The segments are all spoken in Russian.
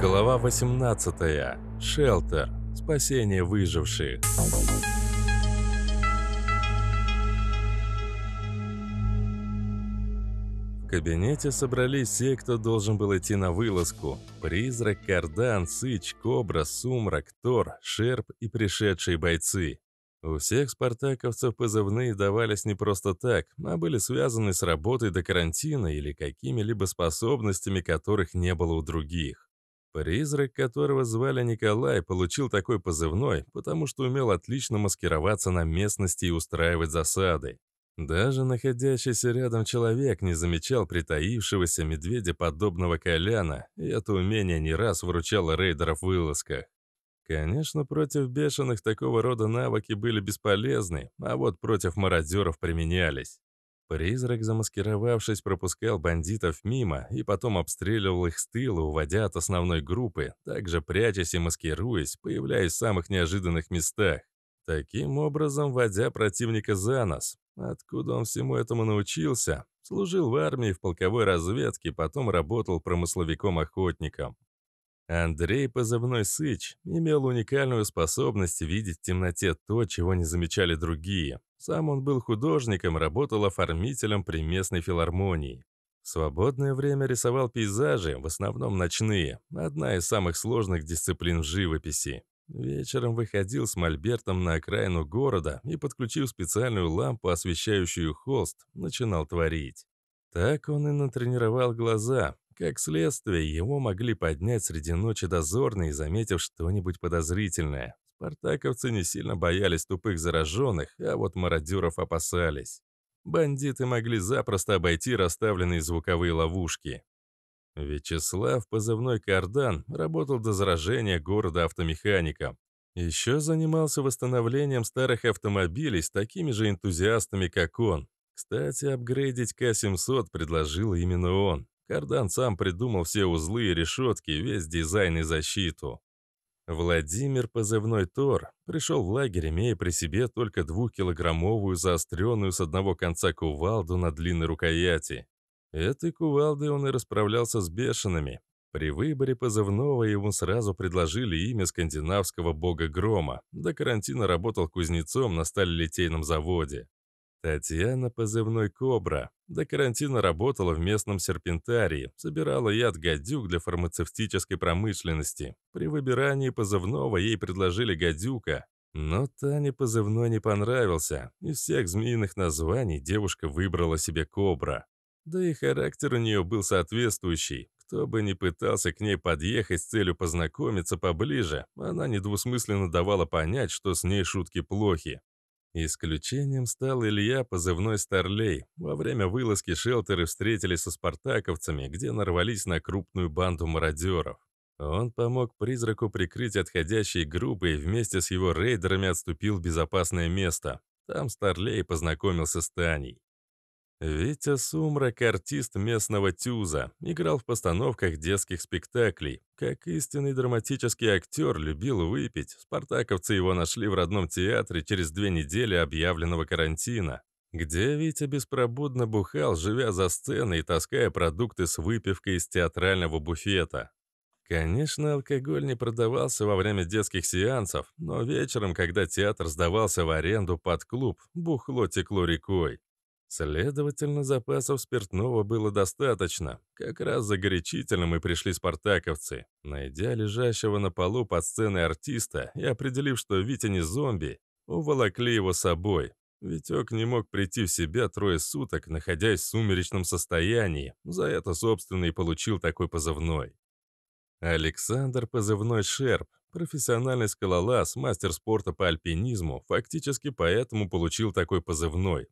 Глава 18. Шелтер. Спасение выживших. В кабинете собрались все, кто должен был идти на вылазку. Призрак, Кардан, Сыч, Кобра, Сумрак, Тор, Шерп и пришедшие бойцы. У всех спартаковцев позывные давались не просто так, а были связаны с работой до карантина или какими-либо способностями, которых не было у других. Призрак, которого звали Николай, получил такой позывной, потому что умел отлично маскироваться на местности и устраивать засады. Даже находящийся рядом человек не замечал притаившегося медведя-подобного Коляна, и это умение не раз выручало рейдеров в вылазках. Конечно, против бешеных такого рода навыки были бесполезны, а вот против мародеров применялись. Призрак, замаскировавшись, пропускал бандитов мимо и потом обстреливал их с тыла, уводя от основной группы, также прячась и маскируясь, появляясь в самых неожиданных местах. Таким образом, водя противника за нос. Откуда он всему этому научился? Служил в армии, в полковой разведке, потом работал промысловиком-охотником. Андрей, позывной Сыч, имел уникальную способность видеть в темноте то, чего не замечали другие. Сам он был художником, работал оформителем при местной филармонии. В свободное время рисовал пейзажи, в основном ночные, одна из самых сложных дисциплин в живописи. Вечером выходил с мольбертом на окраину города и, подключив специальную лампу, освещающую холст, начинал творить. Так он и натренировал глаза. Как следствие, его могли поднять среди ночи дозорные, заметив что-нибудь подозрительное. Спартаковцы не сильно боялись тупых зараженных, а вот мародеров опасались. Бандиты могли запросто обойти расставленные звуковые ловушки. Вячеслав, позывной «Кардан», работал до заражения города автомехаником. Еще занимался восстановлением старых автомобилей с такими же энтузиастами, как он. Кстати, апгрейдить К-700 предложил именно он. Кардан сам придумал все узлы и решетки, весь дизайн и защиту. Владимир, позывной Тор, пришел в лагерь, имея при себе только двухкилограммовую заостренную с одного конца кувалду на длинной рукояти. Этой кувалдой он и расправлялся с бешеными. При выборе позывного ему сразу предложили имя скандинавского бога Грома. До карантина работал кузнецом на сталелитейном заводе. Татьяна, позывной «Кобра». До карантина работала в местном серпентарии, собирала яд гадюк для фармацевтической промышленности. При выбирании позывного ей предложили гадюка, но Тане позывной не понравился. Из всех змеиных названий девушка выбрала себе «Кобра». Да и характер у нее был соответствующий. Кто бы ни пытался к ней подъехать с целью познакомиться поближе, она недвусмысленно давала понять, что с ней шутки плохи. Исключением стал Илья, позывной «Старлей». Во время вылазки шелтеры встретились со спартаковцами, где нарвались на крупную банду мародеров. Он помог призраку прикрыть отходящие группы и вместе с его рейдерами отступил в безопасное место. Там Старлей познакомился с Таней. Витя Сумрак, артист местного тюза, играл в постановках детских спектаклей. Как истинный драматический актер, любил выпить. Спартаковцы его нашли в родном театре через две недели объявленного карантина, где Витя беспробудно бухал, живя за сценой и таская продукты с выпивкой из театрального буфета. Конечно, алкоголь не продавался во время детских сеансов, но вечером, когда театр сдавался в аренду под клуб, бухло текло рекой. Следовательно, запасов спиртного было достаточно. Как раз за горячительным и пришли спартаковцы. Найдя лежащего на полу под сценой артиста и определив, что Витя не зомби, уволокли его собой. Витек не мог прийти в себя трое суток, находясь в сумеречном состоянии. За это, собственно, и получил такой позывной. Александр позывной «Шерп», профессиональный скалолаз, мастер спорта по альпинизму, фактически поэтому получил такой позывной.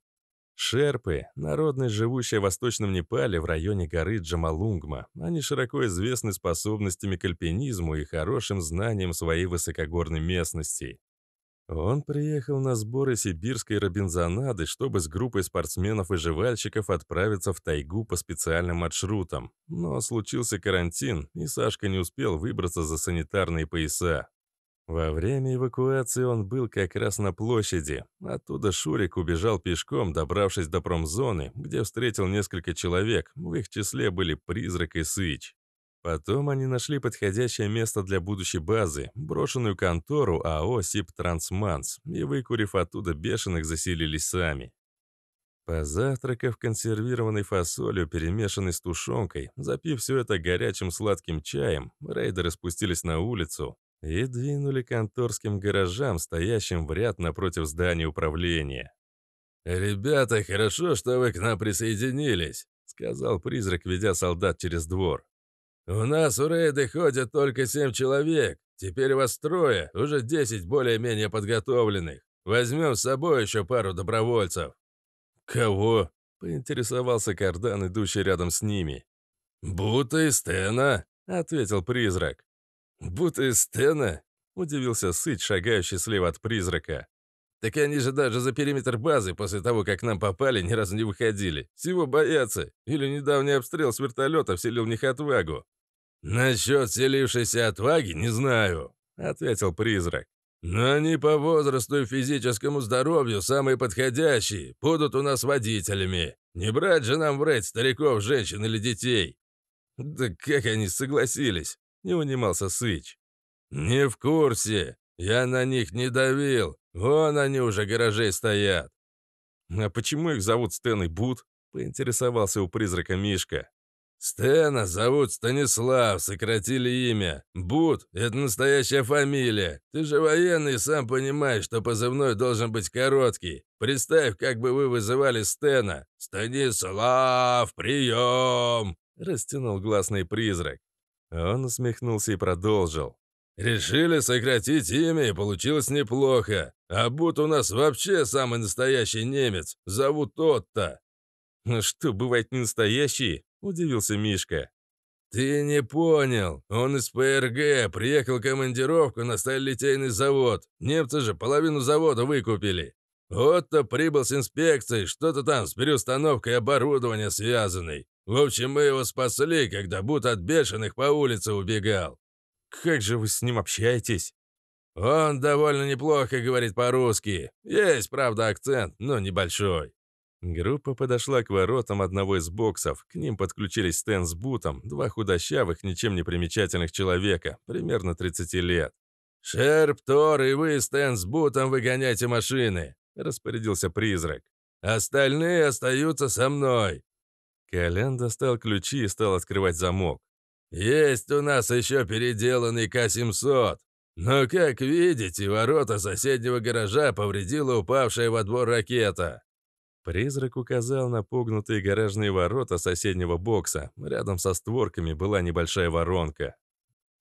Шерпы – народность, живущая в Восточном Непале в районе горы Джамалунгма. Они широко известны способностями к альпинизму и хорошим знанием своей высокогорной местности. Он приехал на сборы сибирской Робинзонады, чтобы с группой спортсменов-выживальщиков отправиться в тайгу по специальным маршрутам. Но случился карантин, и Сашка не успел выбраться за санитарные пояса. Во время эвакуации он был как раз на площади. Оттуда Шурик убежал пешком, добравшись до промзоны, где встретил несколько человек, в их числе были Призрак и Сыч. Потом они нашли подходящее место для будущей базы, брошенную контору АО Трансманс, и, выкурив оттуда бешеных, заселились сами. Позавтракав консервированной фасолью, перемешанной с тушенкой, запив все это горячим сладким чаем, рейдеры спустились на улицу, и двинули к конторским гаражам, стоящим в ряд напротив здания управления. «Ребята, хорошо, что вы к нам присоединились», — сказал призрак, ведя солдат через двор. «У нас у рейды ходят только семь человек. Теперь вас трое, уже десять более-менее подготовленных. Возьмем с собой еще пару добровольцев». «Кого?» — поинтересовался кардан, идущий рядом с ними. «Бута и Стена», — ответил призрак. «Будто из Стена?» — удивился Сыч, шагающий слева от призрака. «Так они же даже за периметр базы после того, как нам попали, ни разу не выходили. Всего боятся. Или недавний обстрел с вертолета вселил в них отвагу». «Насчет вселившейся отваги не знаю», — ответил призрак. «Но они по возрасту и физическому здоровью самые подходящие, будут у нас водителями. Не брать же нам в рейд стариков, женщин или детей». «Да как они согласились?» не унимался Сыч. «Не в курсе. Я на них не давил. Вон они уже гаражей стоят». «А почему их зовут Стэн и Бут?» — поинтересовался у призрака Мишка. «Стена зовут Станислав, сократили имя. Бут — это настоящая фамилия. Ты же военный, сам понимаешь, что позывной должен быть короткий. Представь, как бы вы вызывали Стена. Станислав, прием!» — растянул гласный призрак. Он усмехнулся и продолжил. «Решили сократить имя, и получилось неплохо. А будто у нас вообще самый настоящий немец. Зовут Отто». «Ну что, бывает не настоящий?» – удивился Мишка. «Ты не понял. Он из ПРГ, приехал в командировку на сталелитейный завод. Немцы же половину завода выкупили. Отто прибыл с инспекцией, что-то там с переустановкой оборудования связанной. В общем, мы его спасли, когда Бут от бешеных по улице убегал. Как же вы с ним общаетесь? Он довольно неплохо говорит по-русски. Есть, правда, акцент, но небольшой. Группа подошла к воротам одного из боксов. К ним подключились Стэн с Бутом, два худощавых, ничем не примечательных человека, примерно 30 лет. «Шерп, Тор и вы, Стэн с Бутом, выгоняйте машины», — распорядился призрак. «Остальные остаются со мной. Колян достал ключи и стал открывать замок. «Есть у нас еще переделанный К-700. Но, как видите, ворота соседнего гаража повредила упавшая во двор ракета». Призрак указал на погнутые гаражные ворота соседнего бокса. Рядом со створками была небольшая воронка.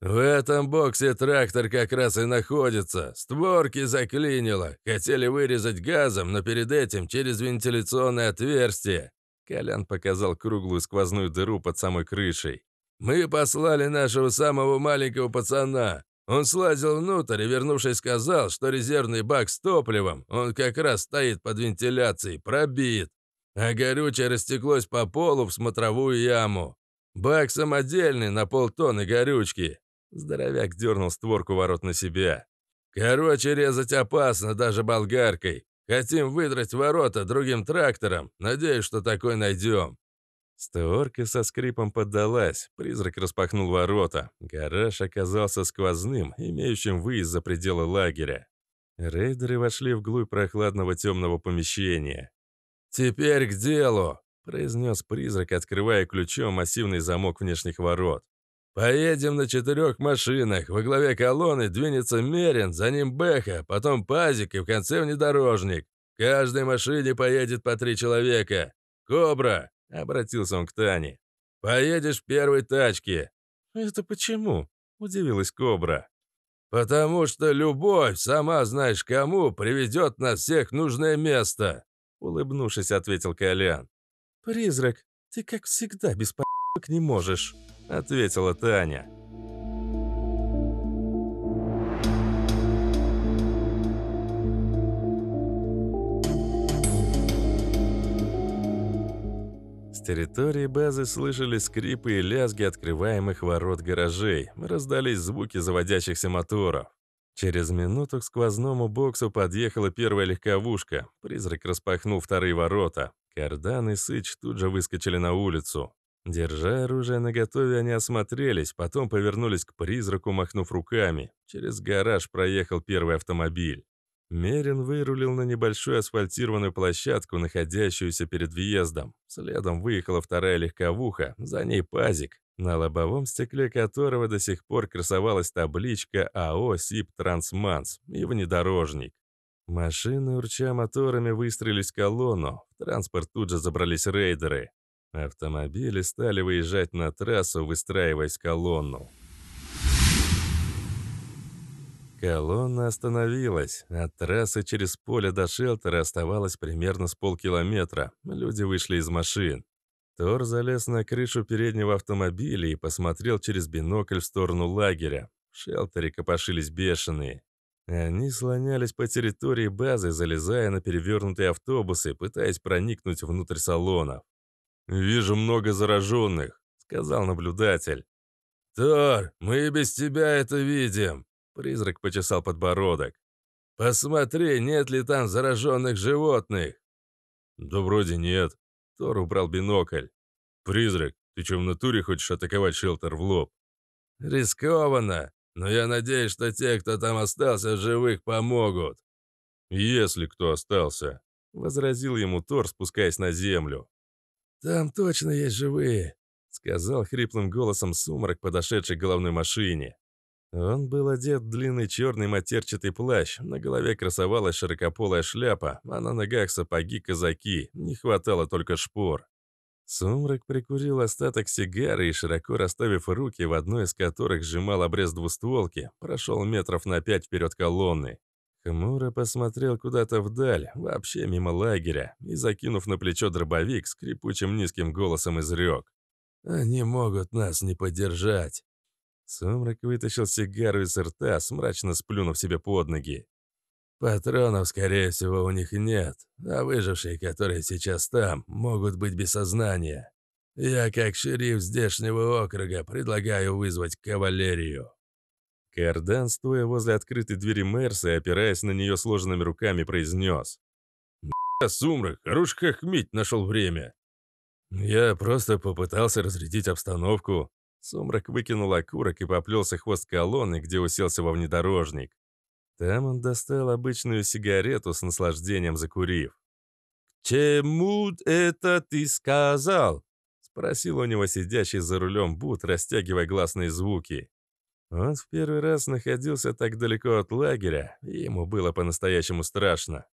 «В этом боксе трактор как раз и находится. Створки заклинило. Хотели вырезать газом, но перед этим через вентиляционное отверстие. Колян показал круглую сквозную дыру под самой крышей. «Мы послали нашего самого маленького пацана. Он слазил внутрь и, вернувшись, сказал, что резервный бак с топливом, он как раз стоит под вентиляцией, пробит, а горючее растеклось по полу в смотровую яму. Бак самодельный, на полтонны горючки». Здоровяк дернул створку ворот на себя. «Короче, резать опасно даже болгаркой. Хотим выдрать ворота другим трактором. Надеюсь, что такой найдем». Створка со скрипом поддалась, призрак распахнул ворота. Гараж оказался сквозным, имеющим выезд за пределы лагеря. Рейдеры вошли вглубь прохладного темного помещения. «Теперь к делу!» – произнес призрак, открывая ключом массивный замок внешних ворот. Поедем на четырех машинах. Во главе колонны двинется Мерин, за ним Беха, потом Пазик и в конце внедорожник. В каждой машине поедет по три человека. Кобра!» — обратился он к Тане. «Поедешь в первой тачке». «Это почему?» — удивилась Кобра. «Потому что любовь, сама знаешь кому, приведет нас всех в нужное место», — улыбнувшись, ответил Колян. «Призрак, ты как всегда без не можешь». – ответила Таня. С территории базы слышали скрипы и лязги открываемых ворот гаражей, раздались звуки заводящихся моторов. Через минуту к сквозному боксу подъехала первая легковушка. Призрак распахнул вторые ворота. Кардан и Сыч тут же выскочили на улицу. Держа оружие наготове, они осмотрелись, потом повернулись к призраку, махнув руками. Через гараж проехал первый автомобиль. Мерин вырулил на небольшую асфальтированную площадку, находящуюся перед въездом. Следом выехала вторая легковуха, за ней пазик, на лобовом стекле которого до сих пор красовалась табличка АО «СИП Трансманс» и внедорожник. Машины, урча моторами, выстроились в колонну. В транспорт тут же забрались рейдеры. Автомобили стали выезжать на трассу, выстраиваясь колонну. Колонна остановилась. От трассы через поле до шелтера оставалось примерно с полкилометра. Люди вышли из машин. Тор залез на крышу переднего автомобиля и посмотрел через бинокль в сторону лагеря. В шелтере копошились бешеные. Они слонялись по территории базы, залезая на перевернутые автобусы, пытаясь проникнуть внутрь салонов. «Вижу много зараженных», — сказал наблюдатель. «Тор, мы и без тебя это видим», — призрак почесал подбородок. «Посмотри, нет ли там зараженных животных?» «Да вроде нет», — Тор убрал бинокль. «Призрак, ты что, в натуре хочешь атаковать Шелтер в лоб?» «Рискованно, но я надеюсь, что те, кто там остался живых, помогут». «Если кто остался», — возразил ему Тор, спускаясь на землю. «Там точно есть живые», — сказал хриплым голосом сумрак, подошедший к головной машине. Он был одет в длинный черный матерчатый плащ, на голове красовалась широкополая шляпа, а на ногах сапоги-казаки, не хватало только шпор. Сумрак прикурил остаток сигары и, широко расставив руки, в одной из которых сжимал обрез двустволки, прошел метров на пять вперед колонны. Хмуро посмотрел куда-то вдаль, вообще мимо лагеря, и, закинув на плечо дробовик, скрипучим низким голосом изрек. «Они могут нас не поддержать!» Сумрак вытащил сигару из рта, смрачно сплюнув себе под ноги. «Патронов, скорее всего, у них нет, а выжившие, которые сейчас там, могут быть без сознания. Я, как шериф здешнего округа, предлагаю вызвать кавалерию». Кардан, стоя возле открытой двери Мерса и опираясь на нее сложенными руками, произнес. «Да, сумрак, хорош как мить, нашел время!» «Я просто попытался разрядить обстановку». Сумрак выкинул окурок и поплелся хвост колонны, где уселся во внедорожник. Там он достал обычную сигарету с наслаждением закурив. «Чему это ты сказал?» — спросил у него сидящий за рулем Бут, растягивая гласные звуки. Он в первый раз находился так далеко от лагеря, и ему было по-настоящему страшно.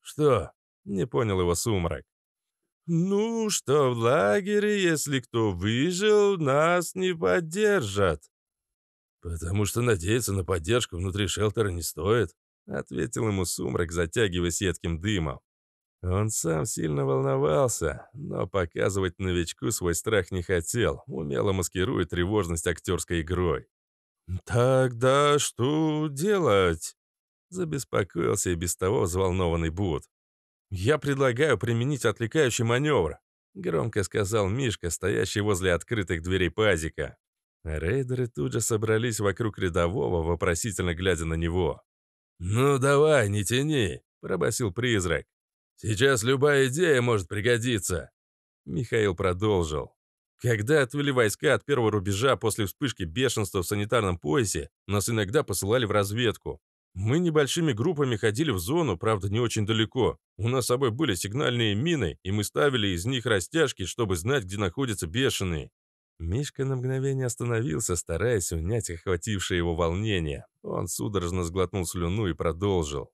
«Что?» — не понял его сумрак. «Ну, что в лагере, если кто выжил, нас не поддержат». «Потому что надеяться на поддержку внутри шелтера не стоит», — ответил ему сумрак, затягиваясь едким дымом. Он сам сильно волновался, но показывать новичку свой страх не хотел, умело маскируя тревожность актерской игрой. «Тогда что делать?» — забеспокоился и без того взволнованный Буд. «Я предлагаю применить отвлекающий маневр», — громко сказал Мишка, стоящий возле открытых дверей пазика. Рейдеры тут же собрались вокруг рядового, вопросительно глядя на него. «Ну давай, не тяни», — пробасил призрак. «Сейчас любая идея может пригодиться», — Михаил продолжил. Когда отвели войска от первого рубежа после вспышки бешенства в санитарном поясе, нас иногда посылали в разведку. Мы небольшими группами ходили в зону, правда, не очень далеко. У нас с собой были сигнальные мины, и мы ставили из них растяжки, чтобы знать, где находятся бешеные. Мишка на мгновение остановился, стараясь унять охватившее его волнение. Он судорожно сглотнул слюну и продолжил.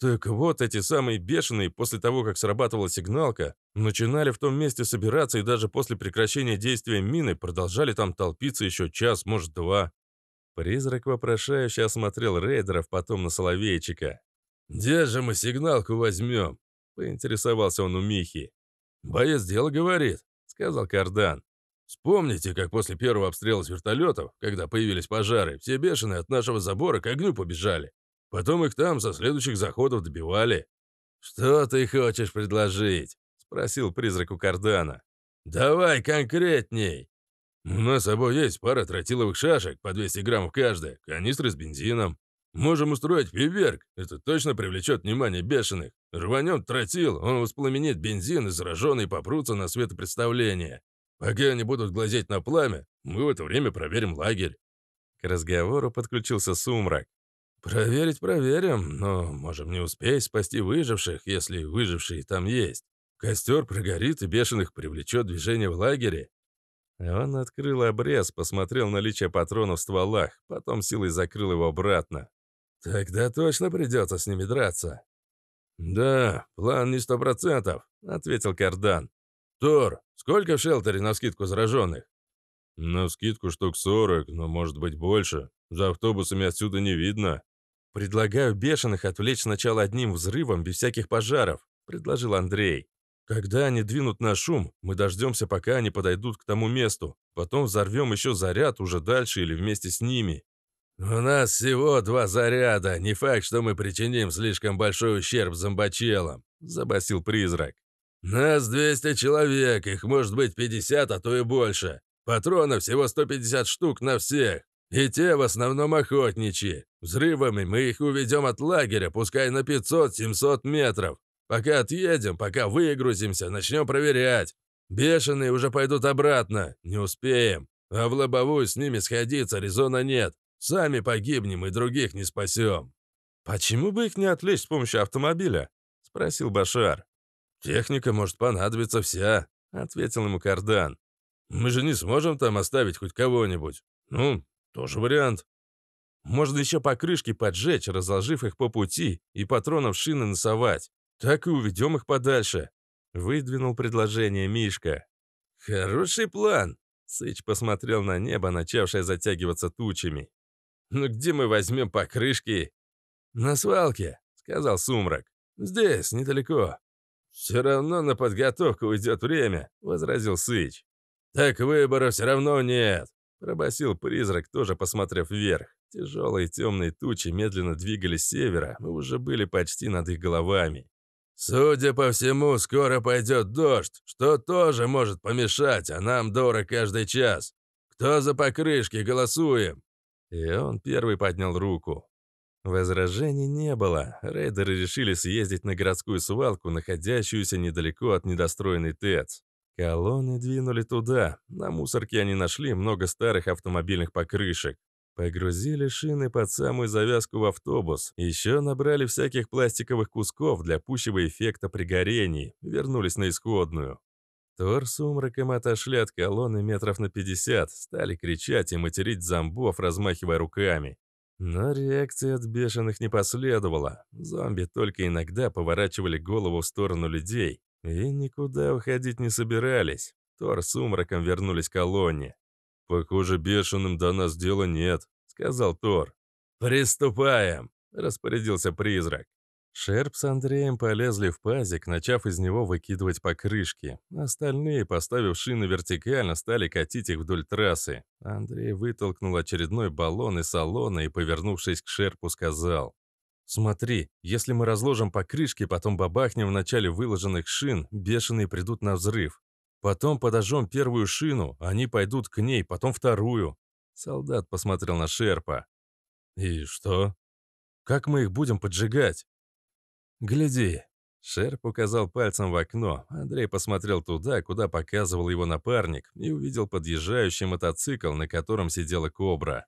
Так вот, эти самые бешеные, после того, как срабатывала сигналка, начинали в том месте собираться и даже после прекращения действия мины продолжали там толпиться еще час, может, два. Призрак вопрошающе осмотрел рейдеров, потом на Соловейчика. «Где же мы сигналку возьмем?» — поинтересовался он у Михи. «Боец дело говорит», — сказал Кардан. «Вспомните, как после первого обстрела с вертолетов, когда появились пожары, все бешеные от нашего забора к огню побежали. Потом их там со следующих заходов добивали. «Что ты хочешь предложить?» — спросил призрак у кардана. «Давай конкретней!» «У нас с собой есть пара тротиловых шашек по 200 граммов каждая, канистры с бензином. Можем устроить фейверк, это точно привлечет внимание бешеных. Рванем тротил, он воспламенит бензин и зараженные попрутся на светопредставление. Пока они будут глазеть на пламя, мы в это время проверим лагерь». К разговору подключился сумрак. «Проверить проверим, но можем не успеть спасти выживших, если выжившие там есть. Костер прогорит и бешеных привлечет движение в лагере». Он открыл обрез, посмотрел наличие патронов в стволах, потом силой закрыл его обратно. «Тогда точно придется с ними драться». «Да, план не сто процентов», — ответил Кардан. «Тор, сколько в шелтере на навскидку зараженных?» скидку штук сорок, но может быть больше. За автобусами отсюда не видно». «Предлагаю бешеных отвлечь сначала одним взрывом без всяких пожаров», — предложил Андрей. «Когда они двинут на шум, мы дождемся, пока они подойдут к тому месту. Потом взорвем еще заряд уже дальше или вместе с ними». «У нас всего два заряда. Не факт, что мы причиним слишком большой ущерб зомбачелам», — забасил призрак. «Нас 200 человек, их может быть 50, а то и больше. Патронов всего 150 штук на всех. И те в основном охотничьи. Взрывами мы их уведем от лагеря, пускай на 500-700 метров. Пока отъедем, пока выгрузимся, начнем проверять. Бешеные уже пойдут обратно, не успеем. А в лобовую с ними сходиться резона нет. Сами погибнем и других не спасем». «Почему бы их не отвлечь с помощью автомобиля?» — спросил Башар. «Техника может понадобиться вся», — ответил ему Кардан. «Мы же не сможем там оставить хоть кого-нибудь. Ну, тоже вариант. Можно еще покрышки поджечь, разложив их по пути, и патронов шины носовать. Так и уведем их подальше. Выдвинул предложение Мишка. Хороший план. Сыч посмотрел на небо, начавшее затягиваться тучами. «Ну где мы возьмем покрышки?» «На свалке», — сказал Сумрак. «Здесь, недалеко». «Все равно на подготовку уйдет время», — возразил Сыч. «Так выбора все равно нет», Пробасил призрак, тоже посмотрев вверх. Тяжелые темные тучи медленно двигались с севера, мы уже были почти над их головами. «Судя по всему, скоро пойдет дождь, что тоже может помешать, а нам дорог каждый час. Кто за покрышки, голосуем!» И он первый поднял руку. Возражений не было. Рейдеры решили съездить на городскую свалку, находящуюся недалеко от недостроенной ТЭЦ. Колонны двинули туда. На мусорке они нашли много старых автомобильных покрышек. Погрузили шины под самую завязку в автобус. Еще набрали всяких пластиковых кусков для пущего эффекта при горении. Вернулись на исходную. Тор с умраком отошли от колонны метров на 50, стали кричать и материть зомбов, размахивая руками. Но реакции от бешеных не последовало. Зомби только иногда поворачивали голову в сторону людей, и никуда уходить не собирались. Тор с умраком вернулись к колонне. «Похоже, бешеным до нас дела нет», — сказал Тор. «Приступаем!» — распорядился призрак. Шерп с Андреем полезли в пазик, начав из него выкидывать покрышки. Остальные, поставив шины вертикально, стали катить их вдоль трассы. Андрей вытолкнул очередной баллон из салона и, повернувшись к Шерпу, сказал. «Смотри, если мы разложим по крышке, потом бабахнем в начале выложенных шин, бешеные придут на взрыв. Потом подожжем первую шину, они пойдут к ней, потом вторую». Солдат посмотрел на Шерпа. «И что?» «Как мы их будем поджигать?» «Гляди». Шерп указал пальцем в окно. Андрей посмотрел туда, куда показывал его напарник, и увидел подъезжающий мотоцикл, на котором сидела кобра.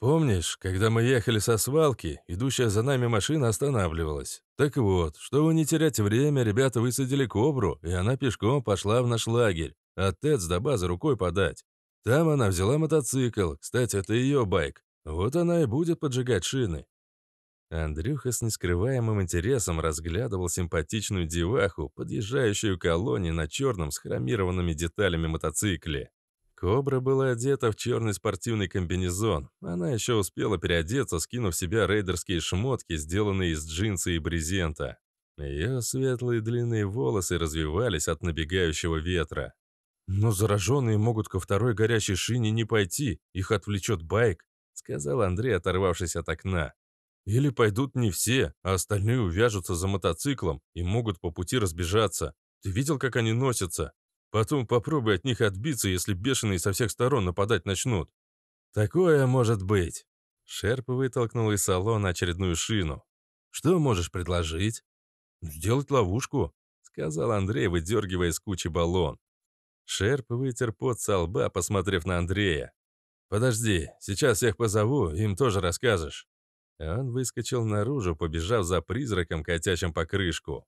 Помнишь, когда мы ехали со свалки, идущая за нами машина останавливалась? Так вот, чтобы не терять время, ребята высадили кобру, и она пешком пошла в наш лагерь. От а ТЭЦ до базы рукой подать. Там она взяла мотоцикл, кстати, это ее байк. Вот она и будет поджигать шины. Андрюха с нескрываемым интересом разглядывал симпатичную деваху, подъезжающую к колонне на черном с хромированными деталями мотоцикле. Кобра была одета в черный спортивный комбинезон. Она еще успела переодеться, скинув в себя рейдерские шмотки, сделанные из джинса и брезента. Ее светлые длинные волосы развивались от набегающего ветра. «Но зараженные могут ко второй горящей шине не пойти, их отвлечет байк», сказал Андрей, оторвавшись от окна. «Или пойдут не все, а остальные увяжутся за мотоциклом и могут по пути разбежаться. Ты видел, как они носятся? Потом попробуй от них отбиться, если бешеные со всех сторон нападать начнут. Такое может быть. Шерп вытолкнул из салона очередную шину. Что можешь предложить? Сделать ловушку, сказал Андрей, выдергивая из кучи баллон. Шерп вытер пот со лба, посмотрев на Андрея. «Подожди, сейчас всех позову, им тоже расскажешь». Он выскочил наружу, побежав за призраком, катящим по крышку.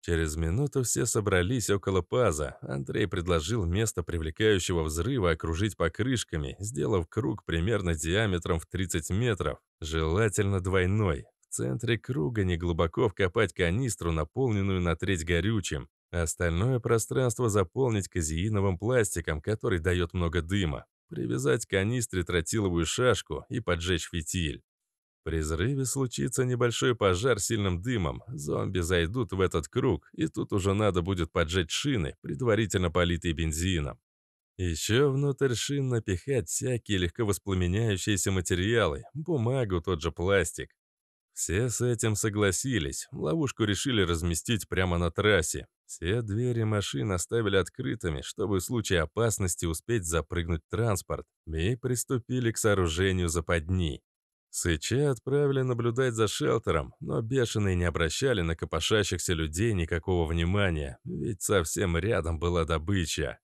Через минуту все собрались около паза. Андрей предложил место привлекающего взрыва окружить покрышками, сделав круг примерно диаметром в 30 метров, желательно двойной. В центре круга неглубоко вкопать канистру, наполненную на треть горючим. Остальное пространство заполнить казеиновым пластиком, который дает много дыма. Привязать к канистре тротиловую шашку и поджечь фитиль. При взрыве случится небольшой пожар с сильным дымом, зомби зайдут в этот круг, и тут уже надо будет поджечь шины, предварительно политые бензином. Еще внутрь шин напихать всякие легко воспламеняющиеся материалы, бумагу, тот же пластик. Все с этим согласились, ловушку решили разместить прямо на трассе. Все двери машин оставили открытыми, чтобы в случае опасности успеть запрыгнуть в транспорт, и приступили к сооружению западни. Сыча отправили наблюдать за шелтером, но бешеные не обращали на копошащихся людей никакого внимания, ведь совсем рядом была добыча.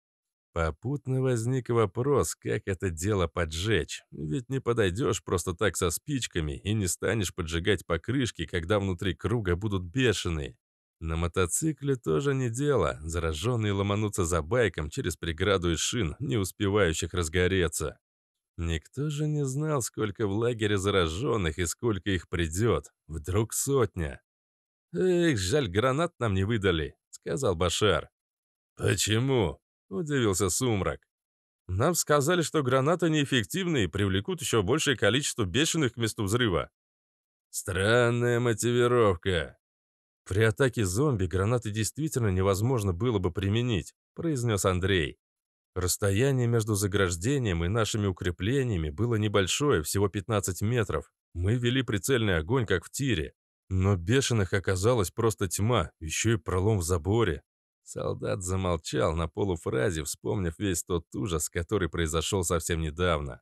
Попутно возник вопрос, как это дело поджечь, ведь не подойдешь просто так со спичками и не станешь поджигать покрышки, когда внутри круга будут бешеные. На мотоцикле тоже не дело, зараженные ломанутся за байком через преграду из шин, не успевающих разгореться. Никто же не знал, сколько в лагере зараженных и сколько их придет. Вдруг сотня. «Эх, жаль, гранат нам не выдали», — сказал Башар. «Почему?» — удивился Сумрак. «Нам сказали, что гранаты неэффективны и привлекут еще большее количество бешеных к месту взрыва». «Странная мотивировка». «При атаке зомби гранаты действительно невозможно было бы применить», — произнес Андрей. Расстояние между заграждением и нашими укреплениями было небольшое, всего 15 метров. Мы вели прицельный огонь, как в тире. Но бешеных оказалась просто тьма, еще и пролом в заборе. Солдат замолчал на полуфразе, вспомнив весь тот ужас, который произошел совсем недавно.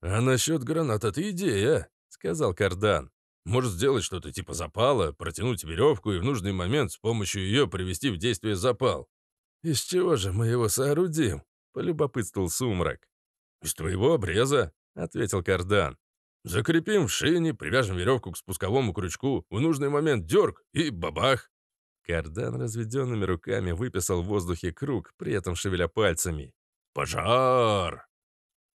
«А насчет гранат — это идея», — сказал Кардан. «Может сделать что-то типа запала, протянуть веревку и в нужный момент с помощью ее привести в действие запал». «Из чего же мы его соорудим?» — полюбопытствовал сумрак. «Из твоего обреза», — ответил кардан. «Закрепим в шине, привяжем веревку к спусковому крючку, в нужный момент дерг и бабах!» Кардан разведенными руками выписал в воздухе круг, при этом шевеля пальцами. «Пожар!»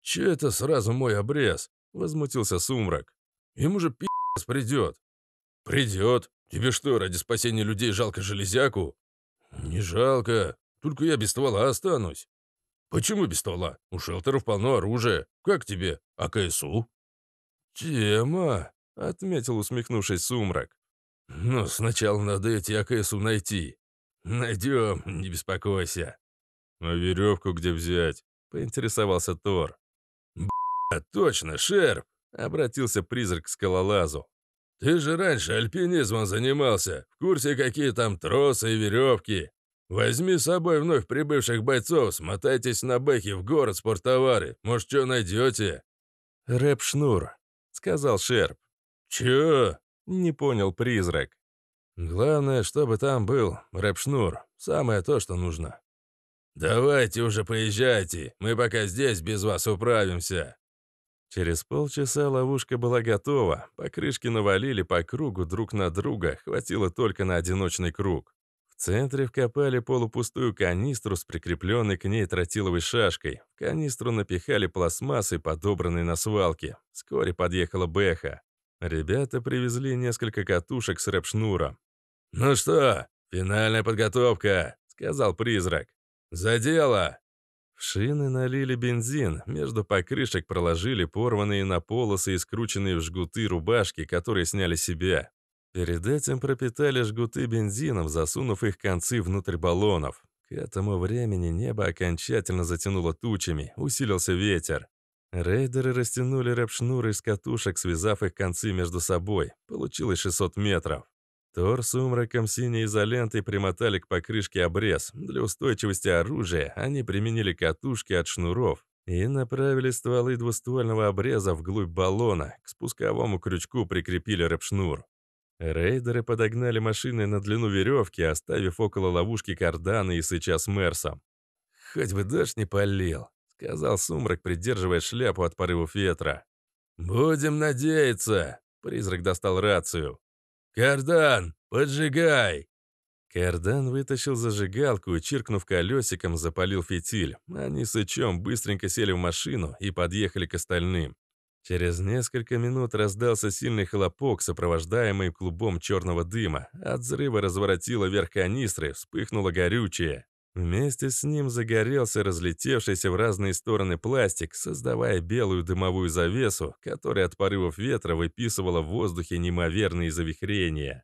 «Че это сразу мой обрез?» — возмутился сумрак. «Ему же пи***ц придет!» «Придет! Тебе что, ради спасения людей жалко железяку?» «Не жалко, только я без ствола останусь». «Почему без ствола? У шелтеров полно оружия. Как тебе? А КСУ?» «Тема», — отметил усмехнувшись Сумрак. «Но «Ну, сначала надо эти АКСУ найти. Найдем, не беспокойся». «А веревку где взять?» — поинтересовался Тор. «Б***ь, точно, шерп!» — обратился призрак к скалолазу. «Ты же раньше альпинизмом занимался. В курсе, какие там тросы и веревки. Возьми с собой вновь прибывших бойцов, смотайтесь на бэхи в город с портовары, может, что найдете?» «Рэп Шнур», — сказал Шерп. «Чё?» — не понял призрак. «Главное, чтобы там был рэп Шнур, самое то, что нужно». «Давайте уже поезжайте, мы пока здесь без вас управимся», Через полчаса ловушка была готова, покрышки навалили по кругу друг на друга, хватило только на одиночный круг. В центре вкопали полупустую канистру с прикрепленной к ней тротиловой шашкой. В канистру напихали пластмассы, подобранные на свалке. Вскоре подъехала Беха. Ребята привезли несколько катушек с рэп-шнуром. «Ну что, финальная подготовка», — сказал призрак. «За дело!» В шины налили бензин, между покрышек проложили порванные на полосы и скрученные в жгуты рубашки, которые сняли себе. Перед этим пропитали жгуты бензином, засунув их концы внутрь баллонов. К этому времени небо окончательно затянуло тучами, усилился ветер. Рейдеры растянули рэп-шнуры из катушек, связав их концы между собой. Получилось 600 метров. Тор с умраком синей изолентой примотали к покрышке обрез. Для устойчивости оружия они применили катушки от шнуров и направили стволы двуствольного обреза вглубь баллона. К спусковому крючку прикрепили рэп-шнур. Рейдеры подогнали машины на длину веревки, оставив около ловушки карданы и сейчас Мерса. «Хоть бы дождь не полил», — сказал Сумрак, придерживая шляпу от порывов ветра. «Будем надеяться», — призрак достал рацию. «Кардан, поджигай!» Кардан вытащил зажигалку и, чиркнув колесиком, запалил фитиль. Они с Ичом быстренько сели в машину и подъехали к остальным. Через несколько минут раздался сильный хлопок, сопровождаемый клубом черного дыма. От взрыва разворотило верх канистры, вспыхнуло горючее. Вместе с ним загорелся разлетевшийся в разные стороны пластик, создавая белую дымовую завесу, которая от порывов ветра выписывала в воздухе неимоверные завихрения.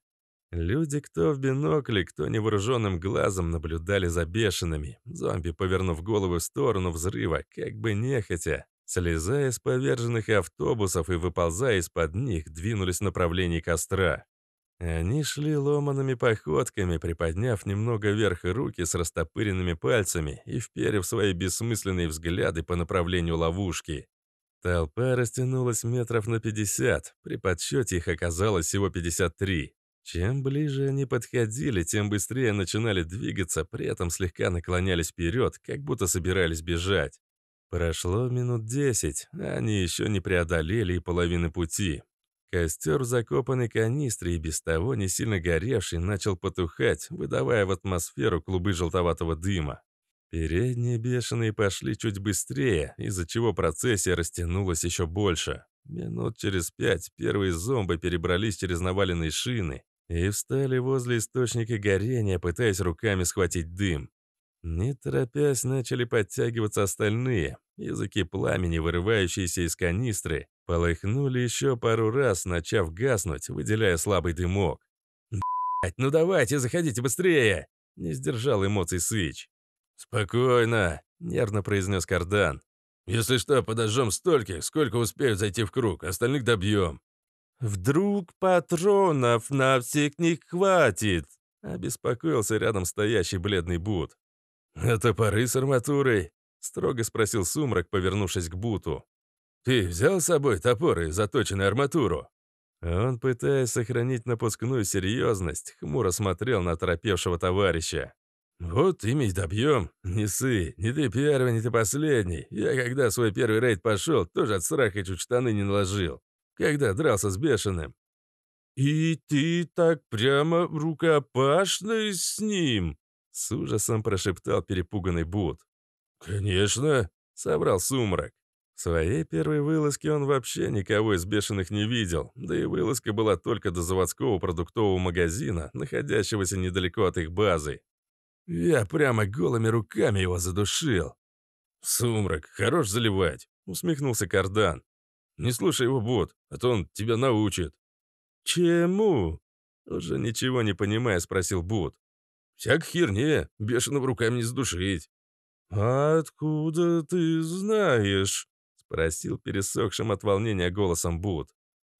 Люди, кто в бинокле, кто невооруженным глазом, наблюдали за бешеными. Зомби, повернув головы в сторону взрыва, как бы нехотя, Слезая с поверженных автобусов и выползая из-под них, двинулись в направлении костра. Они шли ломанными походками, приподняв немного вверх руки с растопыренными пальцами и вперев свои бессмысленные взгляды по направлению ловушки. Толпа растянулась метров на 50, при подсчете их оказалось всего 53. Чем ближе они подходили, тем быстрее начинали двигаться, при этом слегка наклонялись вперед, как будто собирались бежать. Прошло минут десять, они еще не преодолели и половины пути. Костер в закопанной канистре и без того не сильно горевший начал потухать, выдавая в атмосферу клубы желтоватого дыма. Передние бешеные пошли чуть быстрее, из-за чего процессия растянулась еще больше. Минут через пять первые зомбы перебрались через наваленные шины и встали возле источника горения, пытаясь руками схватить дым. Не торопясь, начали подтягиваться остальные. Языки пламени, вырывающиеся из канистры, полыхнули еще пару раз, начав гаснуть, выделяя слабый дымок. «Блядь, ну давайте, заходите быстрее!» — не сдержал эмоций Сыч. «Спокойно!» — нервно произнес Кардан. «Если что, подожжем столько, сколько успеют зайти в круг, остальных добьем». «Вдруг патронов на всех не хватит?» — обеспокоился рядом стоящий бледный Буд. «А топоры с арматурой?» — строго спросил Сумрак, повернувшись к Буту. «Ты взял с собой топоры, и заточенную арматуру?» Он, пытаясь сохранить напускную серьезность, хмуро смотрел на торопевшего товарища. «Вот ими и добьем. Не сы, не ты первый, не ты последний. Я когда свой первый рейд пошел, тоже от страха чуть штаны не наложил. Когда дрался с бешеным». «И ты так прямо рукопашный с ним?» С ужасом прошептал перепуганный Бут. «Конечно!» — соврал Сумрак. В своей первой вылазке он вообще никого из бешеных не видел, да и вылазка была только до заводского продуктового магазина, находящегося недалеко от их базы. Я прямо голыми руками его задушил. «Сумрак, хорош заливать», — усмехнулся Кардан. «Не слушай его, бот, а то он тебя научит». «Чему?» Уже ничего не понимая, спросил Бут. Всяк херне, бешеным руками не задушить». откуда ты знаешь?» — спросил пересохшим от волнения голосом Бут.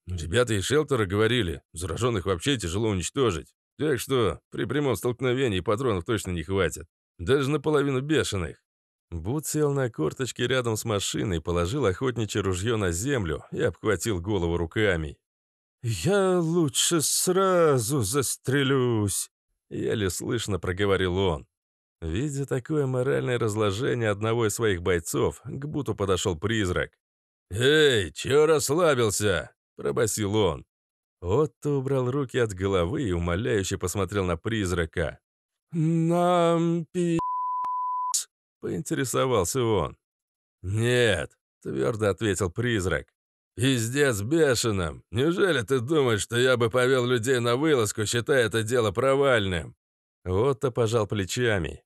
«Ребята из шелтера говорили, зараженных вообще тяжело уничтожить. Так что при прямом столкновении патронов точно не хватит. Даже наполовину бешеных». Бут сел на корточки рядом с машиной, положил охотничье ружье на землю и обхватил голову руками. «Я лучше сразу застрелюсь», Еле слышно проговорил он. Видя такое моральное разложение одного из своих бойцов, к Буту подошел призрак. «Эй, чё расслабился?» – пробасил он. Отто убрал руки от головы и умоляюще посмотрел на призрака. «Нам пи***ц», – поинтересовался он. «Нет», – твердо ответил призрак. «Пиздец бешеным! Неужели ты думаешь, что я бы повел людей на вылазку, считая это дело провальным?» Вот-то пожал плечами.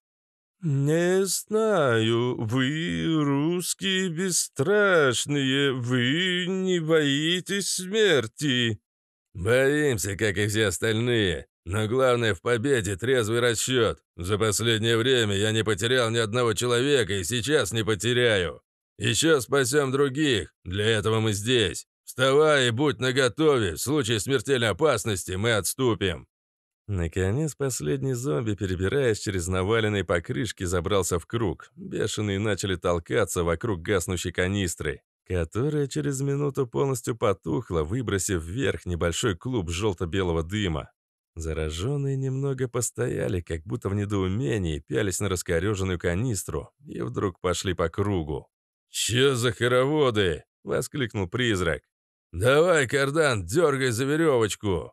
«Не знаю, вы, русские, бесстрашные, вы не боитесь смерти». «Боимся, как и все остальные. Но главное в победе трезвый расчет. За последнее время я не потерял ни одного человека и сейчас не потеряю». Еще спасем других, для этого мы здесь. Вставай и будь наготове, в случае смертельной опасности мы отступим». Наконец, последний зомби, перебираясь через наваленные покрышки, забрался в круг. Бешеные начали толкаться вокруг гаснущей канистры, которая через минуту полностью потухла, выбросив вверх небольшой клуб желто-белого дыма. Зараженные немного постояли, как будто в недоумении, пялись на раскореженную канистру, и вдруг пошли по кругу. «Че за хороводы?» — воскликнул призрак. «Давай, кардан, дергай за веревочку!»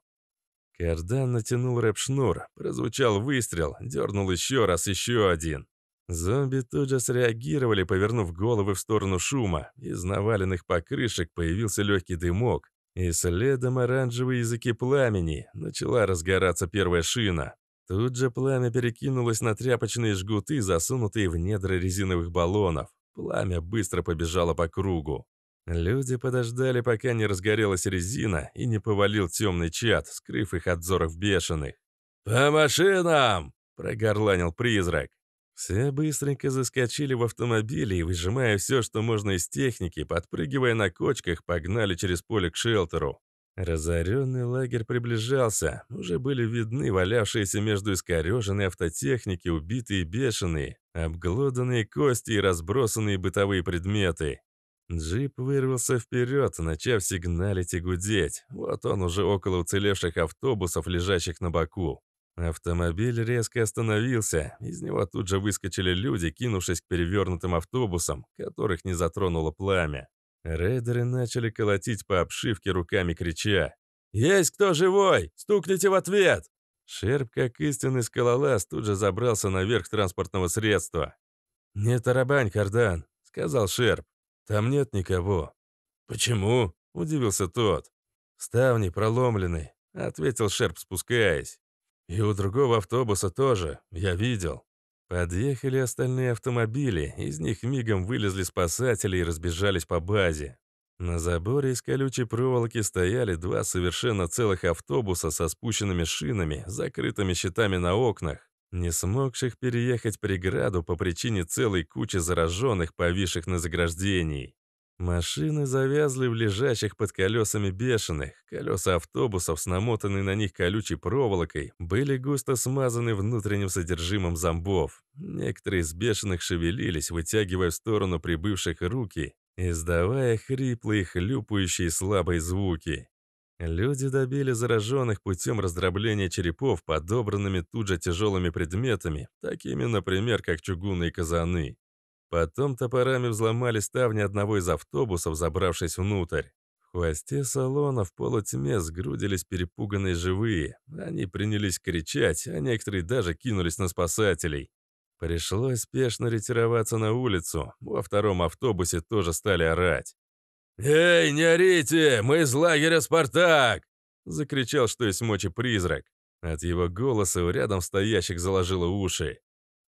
Кардан натянул рэп-шнур, прозвучал выстрел, дернул еще раз, еще один. Зомби тут же среагировали, повернув головы в сторону шума. Из наваленных покрышек появился легкий дымок, и следом оранжевые языки пламени. Начала разгораться первая шина. Тут же пламя перекинулось на тряпочные жгуты, засунутые в недра резиновых баллонов. Пламя быстро побежало по кругу. Люди подождали, пока не разгорелась резина и не повалил темный чад, скрыв их от взоров бешеных. «По машинам!» — прогорланил призрак. Все быстренько заскочили в автомобили и, выжимая все, что можно из техники, подпрыгивая на кочках, погнали через поле к шелтеру. Разоренный лагерь приближался. Уже были видны валявшиеся между искореженной автотехники убитые бешеные, обглоданные кости и разбросанные бытовые предметы. Джип вырвался вперед, начав сигналить и гудеть. Вот он уже около уцелевших автобусов, лежащих на боку. Автомобиль резко остановился. Из него тут же выскочили люди, кинувшись к перевернутым автобусам, которых не затронуло пламя. Рейдеры начали колотить по обшивке руками, крича. «Есть кто живой? Стукните в ответ!» Шерп, как истинный скалолаз, тут же забрался наверх транспортного средства. «Не тарабань, Кардан», — сказал Шерп. «Там нет никого». «Почему?» — удивился тот. «Ставни проломлены», — ответил Шерп, спускаясь. «И у другого автобуса тоже, я видел». Подъехали остальные автомобили, из них мигом вылезли спасатели и разбежались по базе. На заборе из колючей проволоки стояли два совершенно целых автобуса со спущенными шинами, закрытыми щитами на окнах, не смогших переехать преграду по причине целой кучи зараженных, повисших на заграждении. Машины завязли в лежащих под колесами бешеных, колеса автобусов с намотанной на них колючей проволокой были густо смазаны внутренним содержимым зомбов. Некоторые из бешеных шевелились, вытягивая в сторону прибывших руки, издавая хриплые, хлюпающие слабые звуки. Люди добили зараженных путем раздробления черепов подобранными тут же тяжелыми предметами, такими, например, как чугунные казаны. Потом топорами взломали ставни одного из автобусов, забравшись внутрь. В хвосте салона в полутьме сгрудились перепуганные живые. Они принялись кричать, а некоторые даже кинулись на спасателей. Пришлось спешно ретироваться на улицу. Во втором автобусе тоже стали орать. «Эй, не орите! Мы из лагеря «Спартак!»» — закричал, что есть мочи призрак. От его голоса у рядом стоящих заложило уши.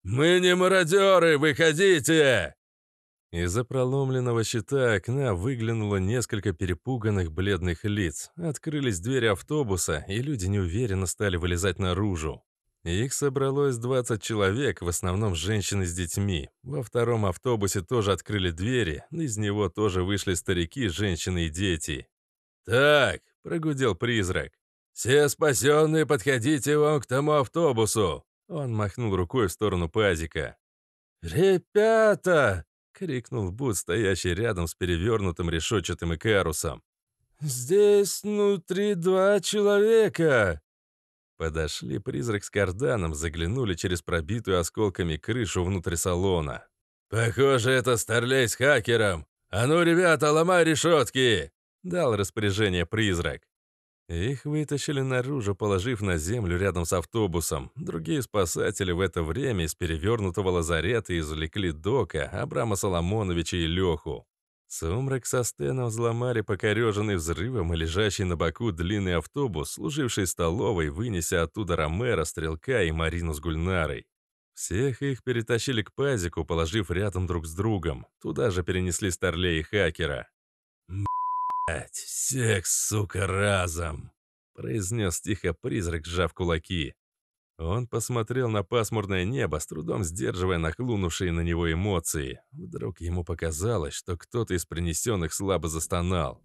«Мы не мародеры, выходите!» Из-за проломленного щита окна выглянуло несколько перепуганных бледных лиц. Открылись двери автобуса, и люди неуверенно стали вылезать наружу. Их собралось 20 человек, в основном женщины с детьми. Во втором автобусе тоже открыли двери, из него тоже вышли старики, женщины и дети. «Так», — прогудел призрак, — «все спасенные подходите вон к тому автобусу. Он махнул рукой в сторону пазика. «Ребята!» — крикнул Бут, стоящий рядом с перевернутым решетчатым икарусом. «Здесь внутри два человека!» Подошли призрак с карданом, заглянули через пробитую осколками крышу внутрь салона. «Похоже, это старлей с хакером! А ну, ребята, ломай решетки!» — дал распоряжение призрак. Их вытащили наружу, положив на землю рядом с автобусом. Другие спасатели в это время из перевернутого лазарета извлекли Дока, Абрама Соломоновича и Леху. Сумрак со стеном взломали покореженный взрывом и лежащий на боку длинный автобус, служивший столовой, вынеся оттуда Ромера, Стрелка и Марину с Гульнарой. Всех их перетащили к пазику, положив рядом друг с другом. Туда же перенесли Старлей и Хакера. «Блядь, всех, сука, разом!» — произнес тихо призрак, сжав кулаки. Он посмотрел на пасмурное небо, с трудом сдерживая нахлынувшие на него эмоции. Вдруг ему показалось, что кто-то из принесенных слабо застонал.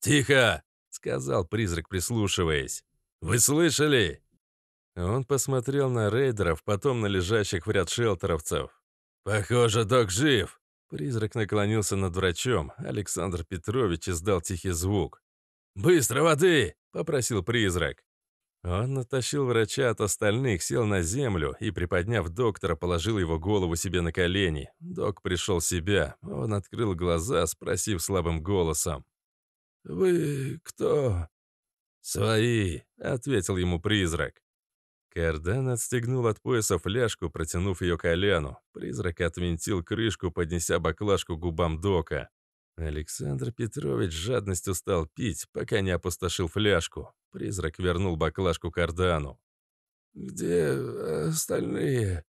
«Тихо!» — сказал призрак, прислушиваясь. «Вы слышали?» Он посмотрел на рейдеров, потом на лежащих в ряд шелтеровцев. «Похоже, док жив. Призрак наклонился над врачом. Александр Петрович издал тихий звук. «Быстро воды!» — попросил призрак. Он натащил врача от остальных, сел на землю и, приподняв доктора, положил его голову себе на колени. Док пришел в себя. Он открыл глаза, спросив слабым голосом. «Вы кто?» «Свои», — ответил ему призрак. Кардан отстегнул от пояса фляжку, протянув ее колену. Призрак отвинтил крышку, поднеся баклажку губам Дока. Александр Петрович жадностью стал пить, пока не опустошил фляжку. Призрак вернул баклажку Кардану. «Где э, остальные?»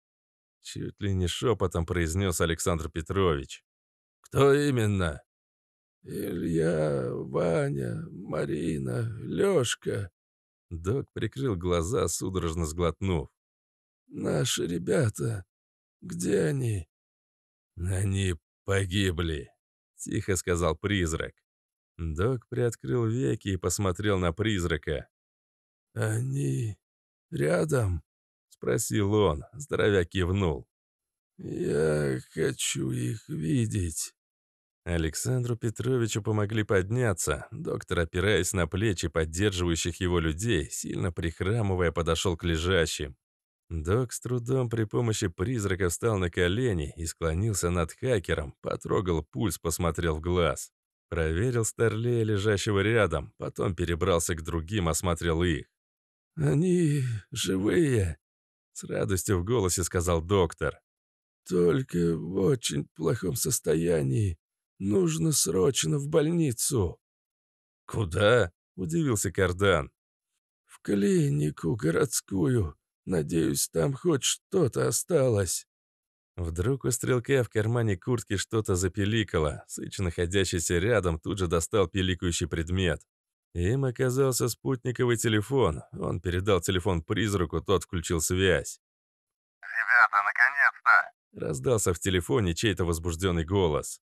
Чуть ли не шепотом произнес Александр Петрович. «Кто именно?» «Илья, Ваня, Марина, Лёшка», Док прикрыл глаза, судорожно сглотнув. «Наши ребята! Где они?» «Они погибли!» — тихо сказал призрак. Док приоткрыл веки и посмотрел на призрака. «Они рядом?» — спросил он. Здоровяк кивнул. «Я хочу их видеть». Александру Петровичу помогли подняться. Доктор, опираясь на плечи поддерживающих его людей, сильно прихрамывая, подошел к лежащим. Док с трудом при помощи призрака встал на колени и склонился над хакером, потрогал пульс, посмотрел в глаз. Проверил старлея, лежащего рядом, потом перебрался к другим, осмотрел их. «Они живые», — с радостью в голосе сказал доктор. «Только в очень плохом состоянии. Нужно срочно в больницу». «Куда?» — удивился Кардан. «В клинику городскую. Надеюсь, там хоть что-то осталось». Вдруг у стрелка в кармане куртки что-то запеликало. Сыч, находящийся рядом, тут же достал пиликающий предмет. Им оказался спутниковый телефон. Он передал телефон призраку, тот включил связь. «Ребята, наконец-то!» — раздался в телефоне чей-то возбужденный голос.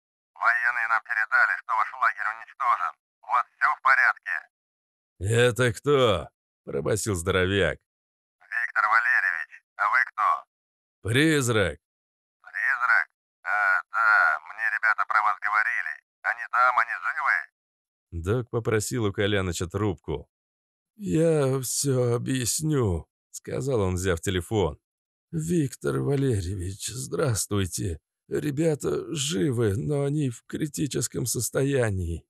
«Это кто?» — пробасил здоровяк. «Виктор Валерьевич, а вы кто?» «Призрак». «Призрак? А, да, мне ребята про вас говорили. Они там, они живы?» Док попросил у Коляныча трубку. «Я все объясню», — сказал он, взяв телефон. «Виктор Валерьевич, здравствуйте. Ребята живы, но они в критическом состоянии.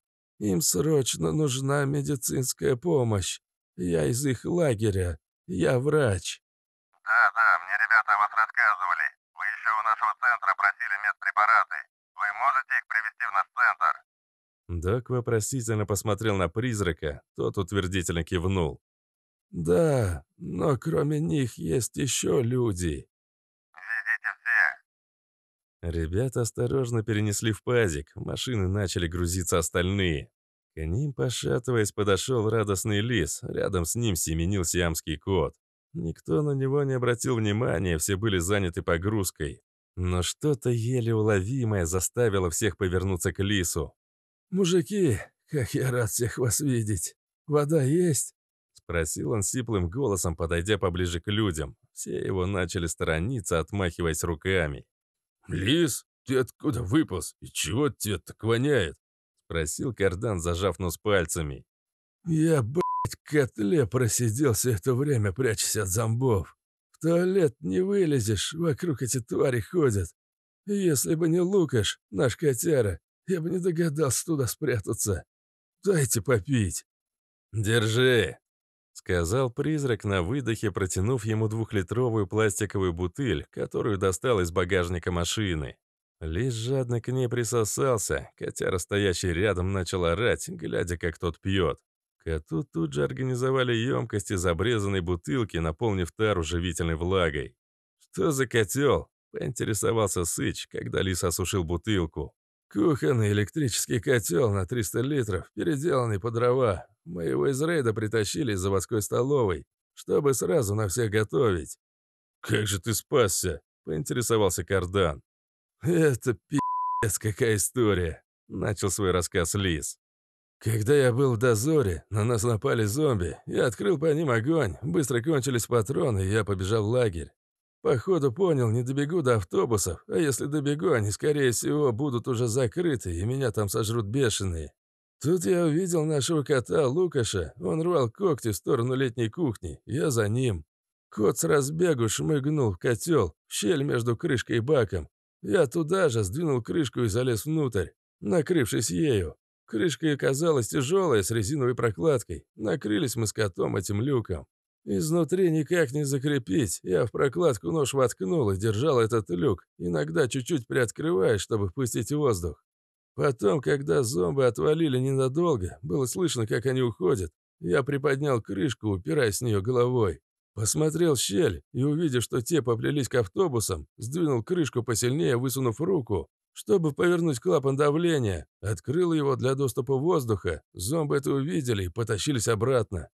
Им срочно нужна медицинская помощь. Я из их лагеря. Я врач». «Да-да, мне ребята о вас рассказывали. Вы еще у нашего центра просили медпрепараты. Вы можете их привезти в наш центр?» Док вопросительно посмотрел на призрака. Тот утвердительно кивнул. «Да, но кроме них есть еще люди». Ребята осторожно перенесли в пазик, машины начали грузиться остальные. К ним, пошатываясь, подошел радостный лис. Рядом с ним семенил сиамский кот. Никто на него не обратил внимания, все были заняты погрузкой. Но что-то еле уловимое заставило всех повернуться к лису. «Мужики, как я рад всех вас видеть! Вода есть?» Спросил он сиплым голосом, подойдя поближе к людям. Все его начали сторониться, отмахиваясь руками. «Лис, ты откуда выпал И чего тебе так воняет?» спросил Кардан, зажав нос пальцами. «Я, блядь, котле просидел все это время, прячась от зомбов. В туалет не вылезешь, вокруг эти твари ходят. Если бы не Лукаш, наш котяра, я бы не догадался туда спрятаться. Дайте попить». «Держи», — сказал призрак на выдохе, протянув ему двухлитровую пластиковую бутыль, которую достал из багажника машины. Лис жадно к ней присосался, котяра, стоящий рядом, начал орать, глядя, как тот пьет. Коту тут же организовали емкость из обрезанной бутылки, наполнив тару живительной влагой. «Что за котел?» – поинтересовался Сыч, когда лис осушил бутылку. «Кухонный электрический котел на 300 литров, переделанный под дрова. Мы его из рейда притащили из заводской столовой, чтобы сразу на всех готовить». «Как же ты спасся?» – поинтересовался Кардан. «Это пи***ц, какая история!» — начал свой рассказ Лис. «Когда я был в дозоре, на нас напали зомби. Я открыл по ним огонь, быстро кончились патроны, и я побежал в лагерь. Походу понял, не добегу до автобусов, а если добегу, они, скорее всего, будут уже закрыты, и меня там сожрут бешеные. Тут я увидел нашего кота Лукаша, он рвал когти в сторону летней кухни, я за ним. Кот с разбегу шмыгнул в котел, в щель между крышкой и баком, я туда же сдвинул крышку и залез внутрь, накрывшись ею. Крышка оказалась тяжелая, с резиновой прокладкой. Накрылись мы с котом этим люком. Изнутри никак не закрепить. Я в прокладку нож воткнул и держал этот люк, иногда чуть-чуть приоткрывая, чтобы впустить воздух. Потом, когда зомбы отвалили ненадолго, было слышно, как они уходят. Я приподнял крышку, упираясь в нее головой. Посмотрел щель и, увидев, что те поплелись к автобусам, сдвинул крышку посильнее, высунув руку, чтобы повернуть клапан давления, открыл его для доступа воздуха, зомбы это увидели и потащились обратно.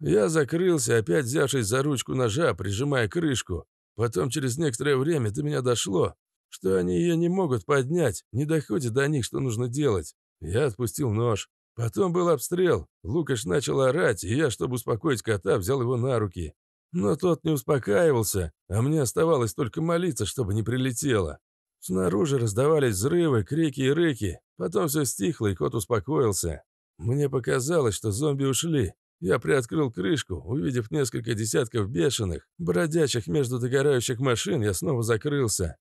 Я закрылся, опять взявшись за ручку ножа, прижимая крышку. Потом через некоторое время до меня дошло, что они ее не могут поднять, не доходит до них, что нужно делать. Я отпустил нож. Потом был обстрел. Лукаш начал орать, и я, чтобы успокоить кота, взял его на руки. Но тот не успокаивался, а мне оставалось только молиться, чтобы не прилетело. Снаружи раздавались взрывы, крики и рыки. Потом все стихло, и кот успокоился. Мне показалось, что зомби ушли. Я приоткрыл крышку, увидев несколько десятков бешеных, бродячих между догорающих машин, я снова закрылся.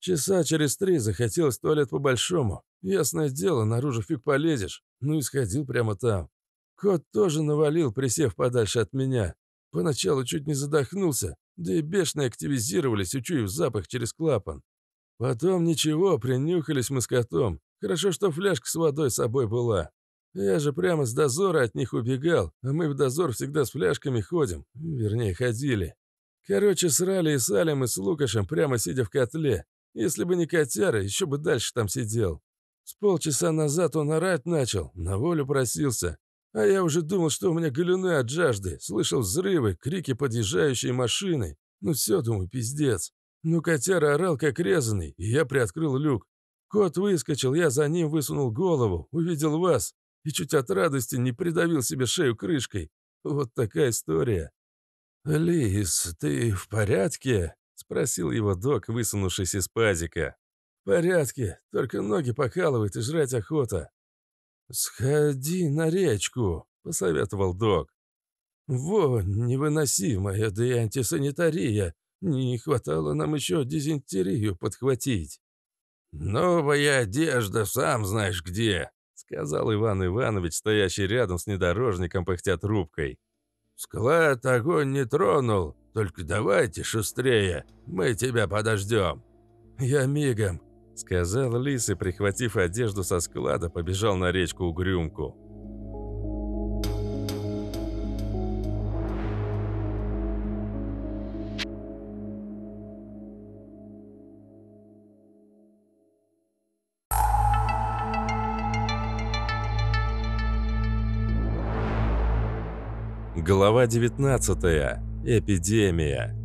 Часа через три захотелось в туалет по-большому. Ясное дело, наружу фиг полезешь. Ну и сходил прямо там. Кот тоже навалил, присев подальше от меня. Поначалу чуть не задохнулся, да и бешено активизировались, учуяв запах через клапан. Потом ничего, принюхались мы с котом. Хорошо, что фляжка с водой с собой была. Я же прямо с дозора от них убегал, а мы в дозор всегда с фляжками ходим. Вернее, ходили. Короче, срали и с Алем, и с Лукашем, прямо сидя в котле. Если бы не котяра, еще бы дальше там сидел. С полчаса назад он орать начал, на волю просился. А я уже думал, что у меня галюны от жажды, слышал взрывы, крики подъезжающей машины. Ну все, думаю, пиздец. Ну, котяра орал, как резанный, и я приоткрыл люк. Кот выскочил, я за ним высунул голову, увидел вас, и чуть от радости не придавил себе шею крышкой. Вот такая история. «Лис, ты в порядке?» — спросил его док, высунувшись из пазика. «В порядке, только ноги покалывают и жрать охота. «Сходи на речку», — посоветовал док. «Во, невыносимая, да и антисанитария. Не хватало нам еще дизентерию подхватить». «Новая одежда, сам знаешь где», — сказал Иван Иванович, стоящий рядом с недорожником, пыхтя трубкой. «Склад огонь не тронул, только давайте шустрее, мы тебя подождем». «Я мигом», сказал лис и, прихватив одежду со склада, побежал на речку Угрюмку. Глава 19. Эпидемия.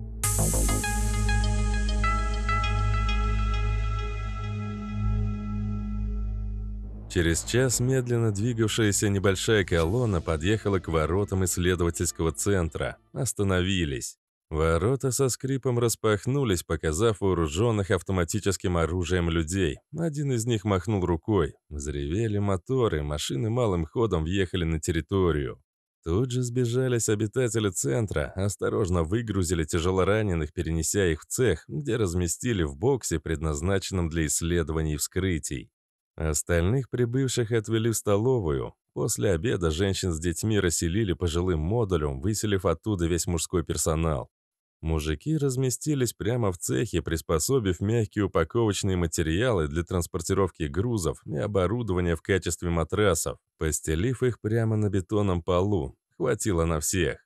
Через час медленно двигавшаяся небольшая колонна подъехала к воротам исследовательского центра. Остановились. Ворота со скрипом распахнулись, показав вооруженных автоматическим оружием людей. Один из них махнул рукой. Взревели моторы, машины малым ходом въехали на территорию. Тут же сбежались обитатели центра, осторожно выгрузили тяжелораненых, перенеся их в цех, где разместили в боксе, предназначенном для исследований и вскрытий. Остальных прибывших отвели в столовую. После обеда женщин с детьми расселили пожилым жилым модулям, выселив оттуда весь мужской персонал. Мужики разместились прямо в цехе, приспособив мягкие упаковочные материалы для транспортировки грузов и оборудования в качестве матрасов, постелив их прямо на бетонном полу. Хватило на всех.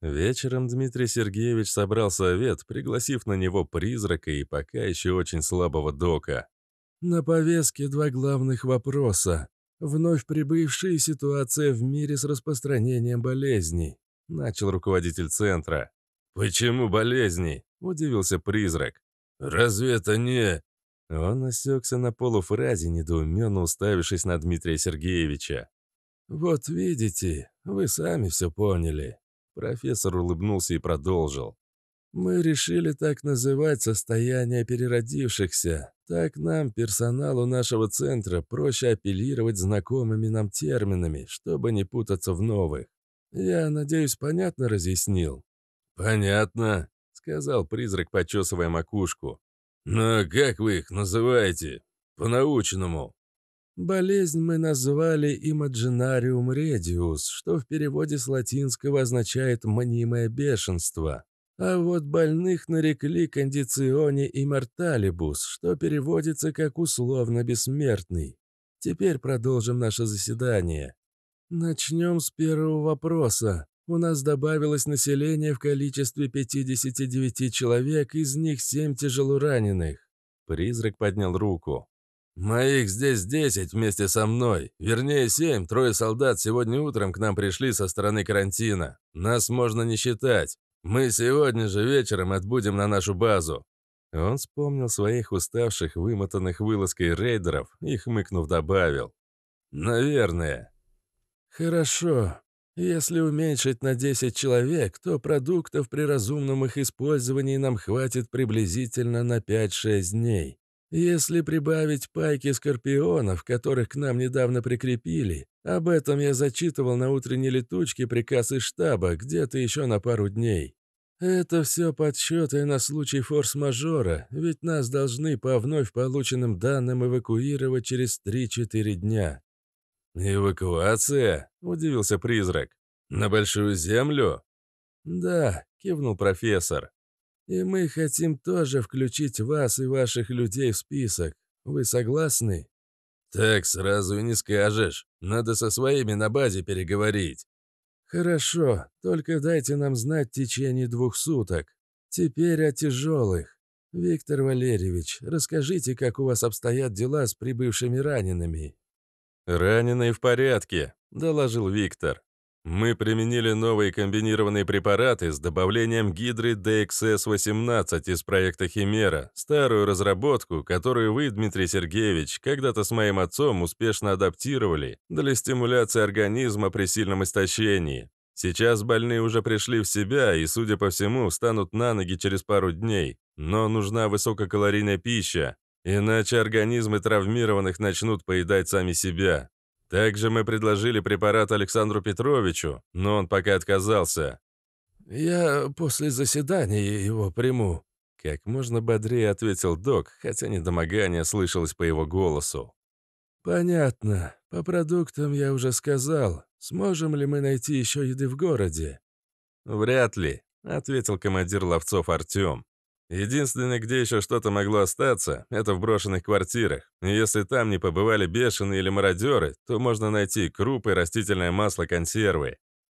Вечером Дмитрий Сергеевич собрал совет, пригласив на него призрака и пока еще очень слабого дока. На повестке два главных вопроса. Вновь прибывшая ситуация в мире с распространением болезней, начал руководитель центра. «Почему болезни?» – удивился призрак. «Разве это не...» Он осекся на полуфразе, недоуменно уставившись на Дмитрия Сергеевича. «Вот видите, вы сами все поняли». Профессор улыбнулся и продолжил. «Мы решили так называть состояние переродившихся, так нам, персоналу нашего центра, проще апеллировать знакомыми нам терминами, чтобы не путаться в новых. Я надеюсь, понятно разъяснил?» «Понятно», — сказал призрак, почесывая макушку. «Но как вы их называете? По-научному?» Болезнь мы назвали «Imaginarium redius», что в переводе с латинского означает «мнимое бешенство». А вот больных нарекли кондиционе и морталибус, что переводится как условно бессмертный. Теперь продолжим наше заседание. Начнем с первого вопроса. У нас добавилось население в количестве 59 человек, из них 7 тяжелораненых. Призрак поднял руку. «Моих здесь 10 вместе со мной. Вернее, 7. Трое солдат сегодня утром к нам пришли со стороны карантина. Нас можно не считать. «Мы сегодня же вечером отбудем на нашу базу». Он вспомнил своих уставших, вымотанных вылазкой рейдеров и, хмыкнув, добавил. «Наверное». «Хорошо. Если уменьшить на 10 человек, то продуктов при разумном их использовании нам хватит приблизительно на 5-6 дней. Если прибавить пайки скорпионов, которых к нам недавно прикрепили, об этом я зачитывал на утренней летучке приказ из штаба где-то еще на пару дней. «Это все подсчеты на случай форс-мажора, ведь нас должны по вновь полученным данным эвакуировать через 3-4 дня». «Эвакуация?» — удивился призрак. «На Большую Землю?» «Да», — кивнул профессор. «И мы хотим тоже включить вас и ваших людей в список. Вы согласны?» «Так сразу и не скажешь. Надо со своими на базе переговорить». «Хорошо, только дайте нам знать в течение двух суток. Теперь о тяжелых. Виктор Валерьевич, расскажите, как у вас обстоят дела с прибывшими ранеными». «Раненые в порядке», — доложил Виктор. Мы применили новые комбинированные препараты с добавлением гидры DXS-18 из проекта «Химера», старую разработку, которую вы, Дмитрий Сергеевич, когда-то с моим отцом успешно адаптировали для стимуляции организма при сильном истощении. Сейчас больные уже пришли в себя и, судя по всему, встанут на ноги через пару дней. Но нужна высококалорийная пища, иначе организмы травмированных начнут поедать сами себя. Также мы предложили препарат Александру Петровичу, но он пока отказался. «Я после заседания его приму», — как можно бодрее ответил док, хотя недомогание слышалось по его голосу. «Понятно. По продуктам я уже сказал. Сможем ли мы найти еще еды в городе?» «Вряд ли», — ответил командир ловцов Артем. Единственное, где еще что-то могло остаться, это в брошенных квартирах. если там не побывали бешеные или мародеры, то можно найти крупы, растительное масло, консервы.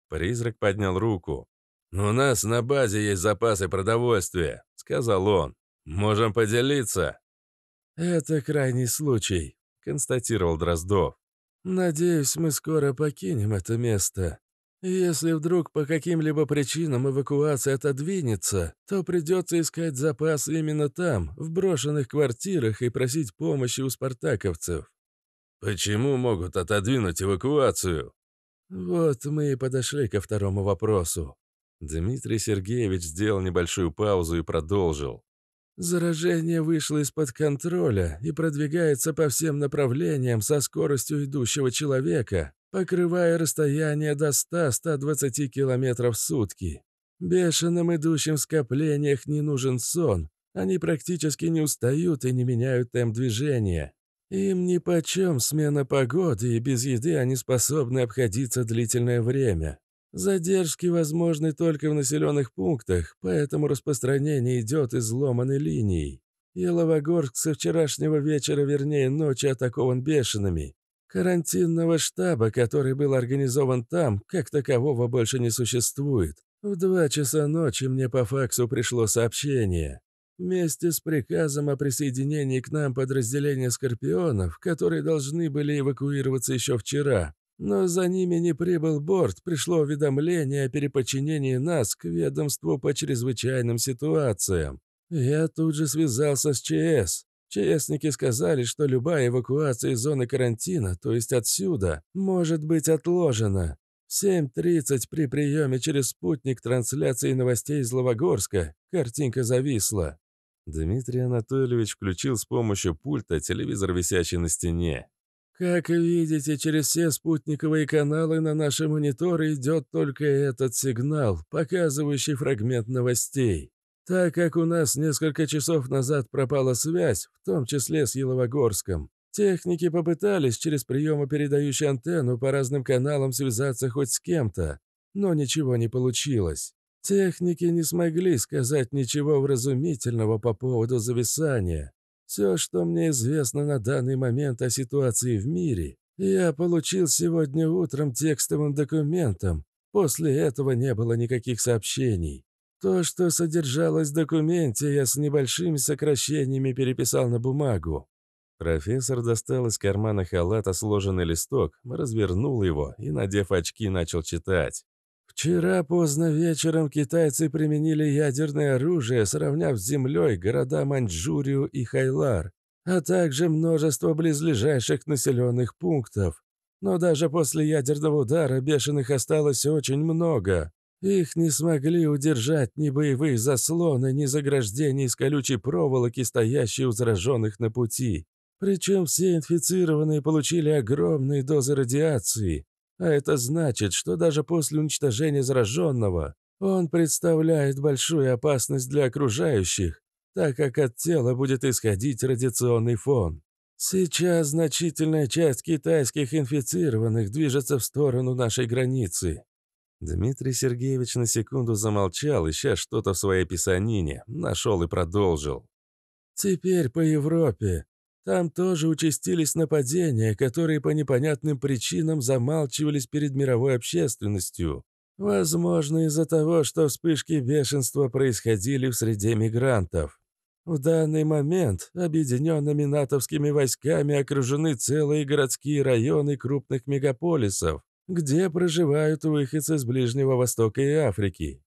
Призрак поднял руку. «У нас на базе есть запасы продовольствия», — сказал он. «Можем поделиться». «Это крайний случай», — констатировал Дроздов. «Надеюсь, мы скоро покинем это место. Если вдруг по каким-либо причинам эвакуация отодвинется, то придется искать запас именно там, в брошенных квартирах, и просить помощи у спартаковцев. Почему могут отодвинуть эвакуацию? Вот мы и подошли ко второму вопросу. Дмитрий Сергеевич сделал небольшую паузу и продолжил. Заражение вышло из-под контроля и продвигается по всем направлениям со скоростью идущего человека, покрывая расстояние до 100-120 км в сутки. Бешеным идущим в скоплениях не нужен сон, они практически не устают и не меняют темп движения. Им нипочем смена погоды, и без еды они способны обходиться длительное время. Задержки возможны только в населенных пунктах, поэтому распространение идет изломанной линией. Еловогорск со вчерашнего вечера, вернее, ночи атакован бешеными. Карантинного штаба, который был организован там, как такового больше не существует. В два часа ночи мне по факсу пришло сообщение. Вместе с приказом о присоединении к нам подразделения «Скорпионов», которые должны были эвакуироваться еще вчера. Но за ними не прибыл борт, пришло уведомление о переподчинении нас к ведомству по чрезвычайным ситуациям. Я тут же связался с ЧС. ЧСники сказали, что любая эвакуация из зоны карантина, то есть отсюда, может быть отложена. В 7.30 при приеме через спутник трансляции новостей из Ловогорска картинка зависла. Дмитрий Анатольевич включил с помощью пульта телевизор, висящий на стене. «Как видите, через все спутниковые каналы на наши мониторы идет только этот сигнал, показывающий фрагмент новостей так как у нас несколько часов назад пропала связь, в том числе с Еловогорском. Техники попытались через приемы, передающие антенну, по разным каналам связаться хоть с кем-то, но ничего не получилось. Техники не смогли сказать ничего вразумительного по поводу зависания. Все, что мне известно на данный момент о ситуации в мире, я получил сегодня утром текстовым документом. После этого не было никаких сообщений. То, что содержалось в документе, я с небольшими сокращениями переписал на бумагу. Профессор достал из кармана халата сложенный листок, развернул его и, надев очки, начал читать. «Вчера поздно вечером китайцы применили ядерное оружие, сравняв с землей города Маньчжурию и Хайлар, а также множество близлежащих населенных пунктов. Но даже после ядерного удара бешеных осталось очень много. Их не смогли удержать ни боевые заслоны, ни заграждения из колючей проволоки, стоящие у зараженных на пути. Причем все инфицированные получили огромные дозы радиации, а это значит, что даже после уничтожения зараженного он представляет большую опасность для окружающих, так как от тела будет исходить радиационный фон. Сейчас значительная часть китайских инфицированных движется в сторону нашей границы. Дмитрий Сергеевич на секунду замолчал, ища что-то в своей писанине, нашел и продолжил. «Теперь по Европе. Там тоже участились нападения, которые по непонятным причинам замалчивались перед мировой общественностью. Возможно, из-за того, что вспышки бешенства происходили в среде мигрантов. В данный момент объединенными натовскими войсками окружены целые городские районы крупных мегаполисов где проживают выходцы с Ближнего Востока и Африки.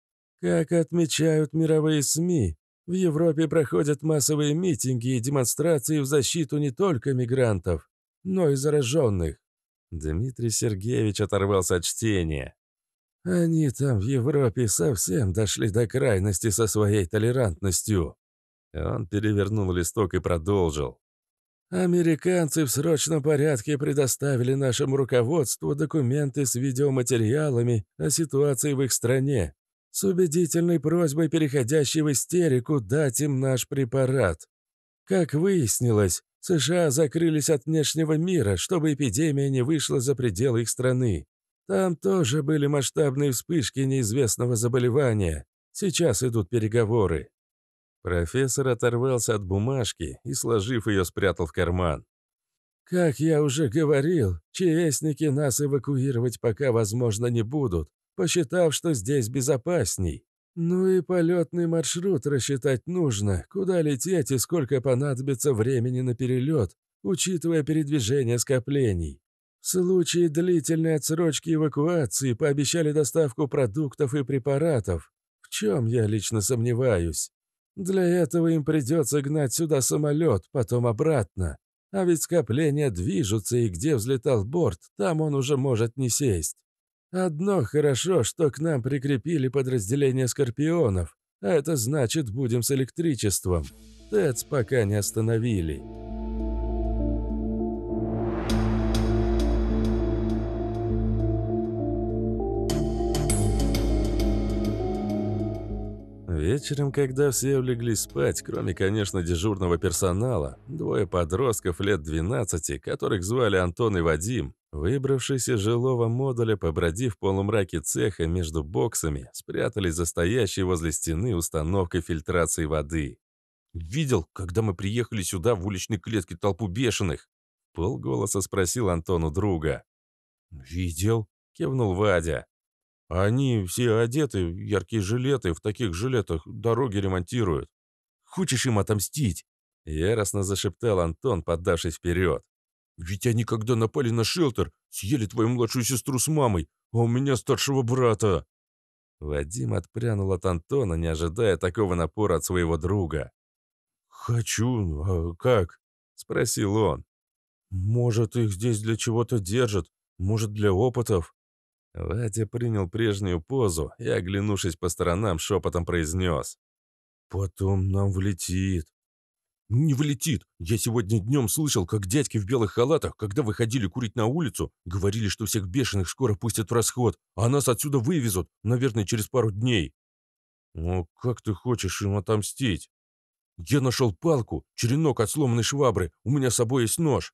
Как отмечают мировые СМИ, в Европе проходят массовые митинги и демонстрации в защиту не только мигрантов, но и зараженных. Дмитрий Сергеевич оторвался от чтения. Они там в Европе совсем дошли до крайности со своей толерантностью. Он перевернул листок и продолжил. Американцы в срочном порядке предоставили нашему руководству документы с видеоматериалами о ситуации в их стране, с убедительной просьбой, переходящей в истерику, дать им наш препарат. Как выяснилось, США закрылись от внешнего мира, чтобы эпидемия не вышла за пределы их страны. Там тоже были масштабные вспышки неизвестного заболевания. Сейчас идут переговоры. Профессор оторвался от бумажки и, сложив ее, спрятал в карман. «Как я уже говорил, чаестники нас эвакуировать пока, возможно, не будут, посчитав, что здесь безопасней. Ну и полетный маршрут рассчитать нужно, куда лететь и сколько понадобится времени на перелет, учитывая передвижение скоплений. В случае длительной отсрочки эвакуации пообещали доставку продуктов и препаратов, в чем я лично сомневаюсь. Для этого им придется гнать сюда самолет, потом обратно. А ведь скопления движутся, и где взлетал борт, там он уже может не сесть. Одно хорошо, что к нам прикрепили подразделение скорпионов, а это значит, будем с электричеством. ТЭЦ пока не остановили. Вечером, когда все улеглись спать, кроме, конечно, дежурного персонала, двое подростков лет 12, которых звали Антон и Вадим, выбравшись из жилого модуля, побродив в полумраке цеха между боксами, спрятались за стоящей возле стены установкой фильтрации воды. «Видел, когда мы приехали сюда в уличной клетке толпу бешеных?» Полголоса спросил Антону друга. «Видел?» — кивнул Вадя. Они все одеты, яркие жилеты, в таких жилетах дороги ремонтируют. Хочешь им отомстить?» Яростно зашептал Антон, поддавшись вперед. «Ведь они когда напали на шелтер, съели твою младшую сестру с мамой, а у меня старшего брата!» Вадим отпрянул от Антона, не ожидая такого напора от своего друга. «Хочу, а как?» — спросил он. «Может, их здесь для чего-то держат, может, для опытов?» Вадя принял прежнюю позу и, оглянувшись по сторонам, шепотом произнес. «Потом нам влетит». «Не влетит! Я сегодня днем слышал, как дядьки в белых халатах, когда выходили курить на улицу, говорили, что всех бешеных скоро пустят в расход, а нас отсюда вывезут, наверное, через пару дней». О, «Ну, как ты хочешь им отомстить?» «Я нашел палку, черенок от сломанной швабры, у меня с собой есть нож.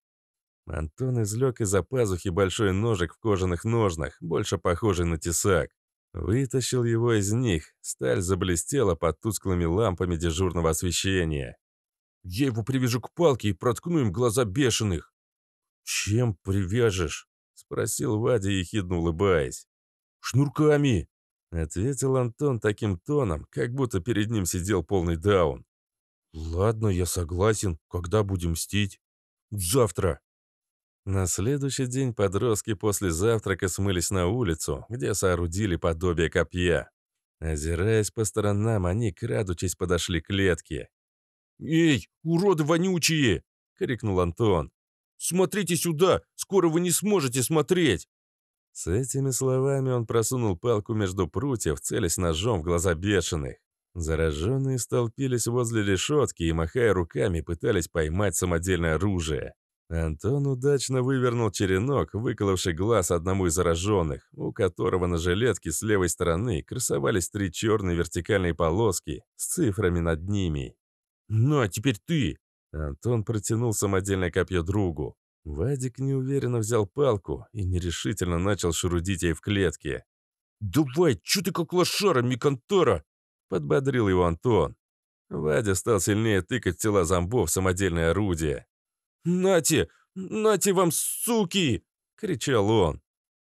Антон излег из-за пазухи большой ножик в кожаных ножнах, больше похожий на тесак. Вытащил его из них. Сталь заблестела под тусклыми лампами дежурного освещения. «Я его привяжу к палке и проткну им глаза бешеных!» «Чем привяжешь?» — спросил Вадя, ехидно улыбаясь. «Шнурками!» — ответил Антон таким тоном, как будто перед ним сидел полный даун. «Ладно, я согласен. Когда будем мстить?» «Завтра!» На следующий день подростки после завтрака смылись на улицу, где соорудили подобие копья. Озираясь по сторонам, они, крадучись, подошли к клетке. «Эй, уроды вонючие!» — крикнул Антон. «Смотрите сюда! Скоро вы не сможете смотреть!» С этими словами он просунул палку между прутьев, целясь ножом в глаза бешеных. Зараженные столпились возле решетки и, махая руками, пытались поймать самодельное оружие. Антон удачно вывернул черенок, выколовший глаз одному из зараженных, у которого на жилетке с левой стороны красовались три черные вертикальные полоски с цифрами над ними. «Ну, а теперь ты!» Антон протянул самодельное копье другу. Вадик неуверенно взял палку и нерешительно начал шурудить ей в клетке. «Давай, чё ты как лошара, миконтора?» — подбодрил его Антон. Вадя стал сильнее тыкать тела зомбов самодельное орудие. «Нате! Нате вам, суки!» — кричал он.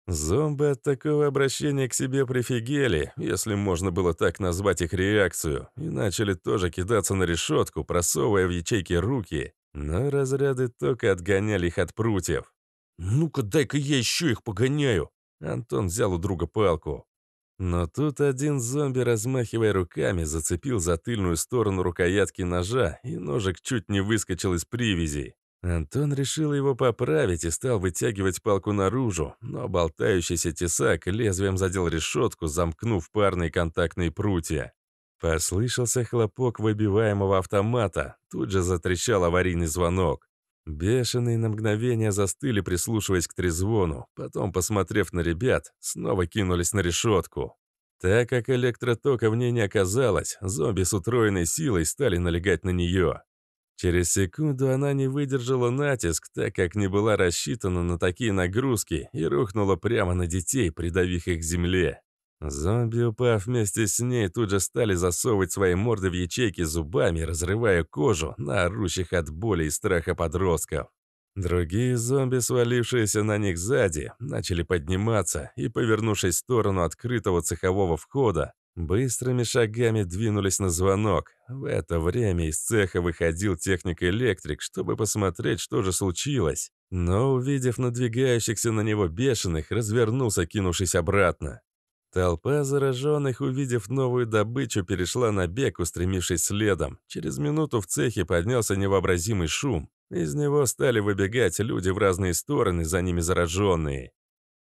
Зомби от такого обращения к себе прифигели, если можно было так назвать их реакцию, и начали тоже кидаться на решетку, просовывая в ячейки руки, но разряды только отгоняли их от прутьев. «Ну-ка, дай-ка я еще их погоняю!» Антон взял у друга палку. Но тут один зомби, размахивая руками, зацепил за тыльную сторону рукоятки ножа, и ножик чуть не выскочил из привязи. Антон решил его поправить и стал вытягивать палку наружу, но болтающийся тесак лезвием задел решетку, замкнув парные контактные прутья. Послышался хлопок выбиваемого автомата, тут же затрещал аварийный звонок. Бешеные на мгновение застыли, прислушиваясь к трезвону, потом, посмотрев на ребят, снова кинулись на решетку. Так как электротока в ней не оказалось, зомби с утроенной силой стали налегать на нее. Через секунду она не выдержала натиск, так как не была рассчитана на такие нагрузки, и рухнула прямо на детей, придавив их к земле. Зомби, упав вместе с ней, тут же стали засовывать свои морды в ячейки зубами, разрывая кожу на орущих от боли и страха подростков. Другие зомби, свалившиеся на них сзади, начали подниматься и, повернувшись в сторону открытого цехового входа, Быстрыми шагами двинулись на звонок. В это время из цеха выходил техник-электрик, чтобы посмотреть, что же случилось. Но, увидев надвигающихся на него бешеных, развернулся, кинувшись обратно. Толпа зараженных, увидев новую добычу, перешла на бег, устремившись следом. Через минуту в цехе поднялся невообразимый шум. Из него стали выбегать люди в разные стороны, за ними зараженные.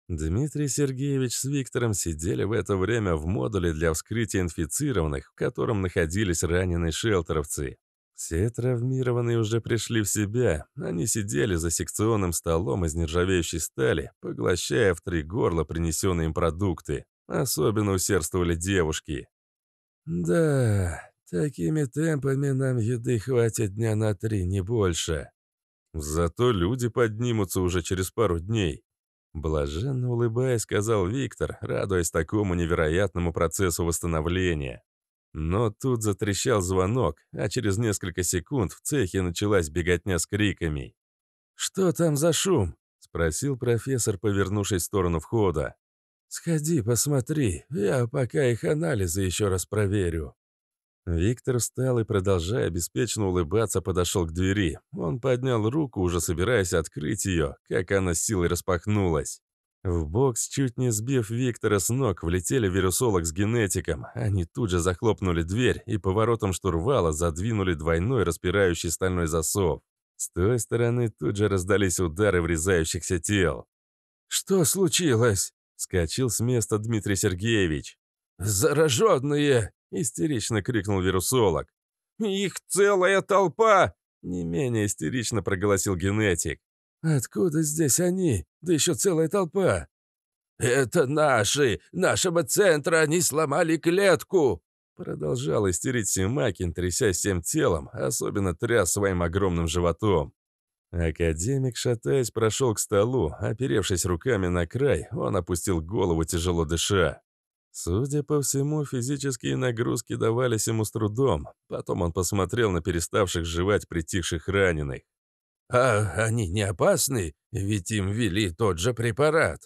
Дмитрий Сергеевич с Виктором сидели в это время в модуле для вскрытия инфицированных, в котором находились раненые шелтеровцы. Все травмированные уже пришли в себя. Они сидели за секционным столом из нержавеющей стали, поглощая в три горла принесенные им продукты. Особенно усердствовали девушки. «Да, такими темпами нам еды хватит дня на три, не больше». «Зато люди поднимутся уже через пару дней», Блаженно улыбаясь, сказал Виктор, радуясь такому невероятному процессу восстановления. Но тут затрещал звонок, а через несколько секунд в цехе началась беготня с криками. «Что там за шум?» — спросил профессор, повернувшись в сторону входа. «Сходи, посмотри, я пока их анализы еще раз проверю», Виктор встал и, продолжая беспечно улыбаться, подошел к двери. Он поднял руку, уже собираясь открыть ее, как она силой распахнулась. В бокс, чуть не сбив Виктора с ног, влетели вирусолог с генетиком. Они тут же захлопнули дверь и поворотом штурвала задвинули двойной распирающий стальной засов. С той стороны тут же раздались удары врезающихся тел. «Что случилось?» – скочил с места Дмитрий Сергеевич. «Зараженные!» — истерично крикнул вирусолог. «Их целая толпа!» — не менее истерично проголосил генетик. «Откуда здесь они? Да еще целая толпа!» «Это наши! Нашего центра они сломали клетку!» Продолжал истерить Симакин, тряся всем телом, особенно тряс своим огромным животом. Академик, шатаясь, прошел к столу. Оперевшись руками на край, он опустил голову, тяжело дыша. Судя по всему, физические нагрузки давались ему с трудом. Потом он посмотрел на переставших жевать притихших раненых. «А они не опасны? Ведь им ввели тот же препарат!»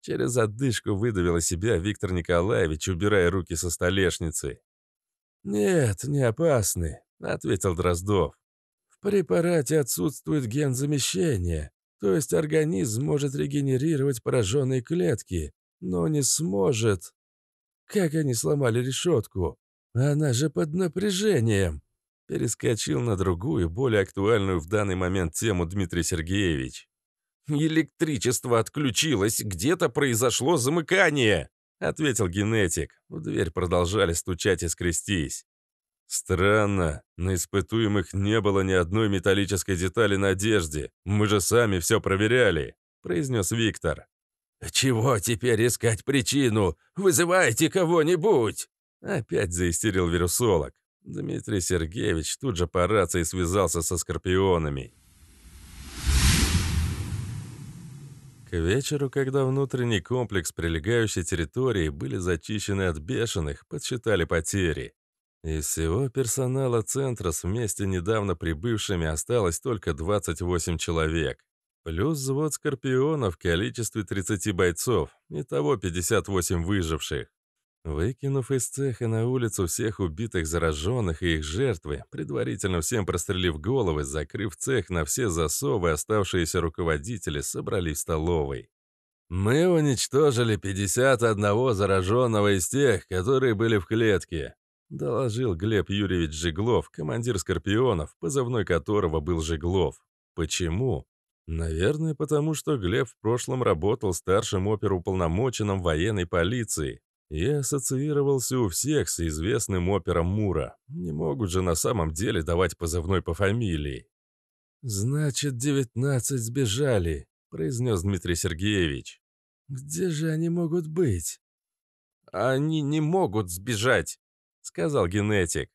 Через отдышку выдавила себя Виктор Николаевич, убирая руки со столешницы. «Нет, не опасны», — ответил Дроздов. «В препарате отсутствует ген замещения, то есть организм может регенерировать пораженные клетки, но не сможет...» Как они сломали решетку? Она же под напряжением!» Перескочил на другую, более актуальную в данный момент тему Дмитрий Сергеевич. «Электричество отключилось, где-то произошло замыкание», — ответил генетик. В дверь продолжали стучать и скрестись. «Странно. На испытуемых не было ни одной металлической детали на одежде. Мы же сами все проверяли», — произнес Виктор. «Чего теперь искать причину? Вызывайте кого-нибудь!» Опять заистерил вирусолог. Дмитрий Сергеевич тут же по рации связался со скорпионами. К вечеру, когда внутренний комплекс прилегающей территории были зачищены от бешеных, подсчитали потери. Из всего персонала центра с вместе недавно прибывшими осталось только 28 человек. Плюс взвод скорпионов в количестве 30 бойцов, итого 58 выживших. Выкинув из цеха на улицу всех убитых зараженных и их жертвы, предварительно всем прострелив головы, закрыв цех на все засовы, оставшиеся руководители собрались в столовой. «Мы уничтожили 51 зараженного из тех, которые были в клетке», доложил Глеб Юрьевич Жиглов, командир «Скорпионов», позывной которого был Жиглов. Почему? Наверное, потому что Глеб в прошлом работал старшим оперуполномоченным военной полиции и ассоциировался у всех с известным опером Мура. Не могут же на самом деле давать позывной по фамилии. «Значит, девятнадцать сбежали», — произнес Дмитрий Сергеевич. «Где же они могут быть?» «Они не могут сбежать», — сказал генетик.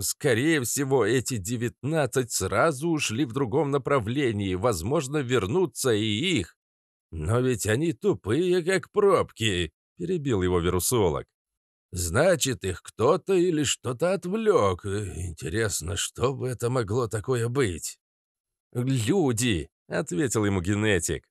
Скорее всего, эти 19 сразу ушли в другом направлении, возможно, вернутся и их. Но ведь они тупые, как пробки, перебил его вирусолог. Значит, их кто-то или что-то отвлек. Интересно, что бы это могло такое быть? Люди, ответил ему генетик.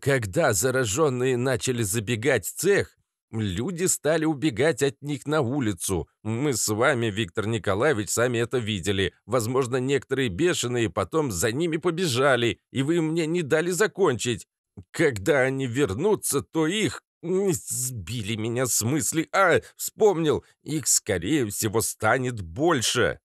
Когда зараженные начали забегать в цех, Люди стали убегать от них на улицу. Мы с вами, Виктор Николаевич, сами это видели. Возможно, некоторые бешеные потом за ними побежали, и вы мне не дали закончить. Когда они вернутся, то их... Сбили меня с мысли. А, вспомнил, их, скорее всего, станет больше.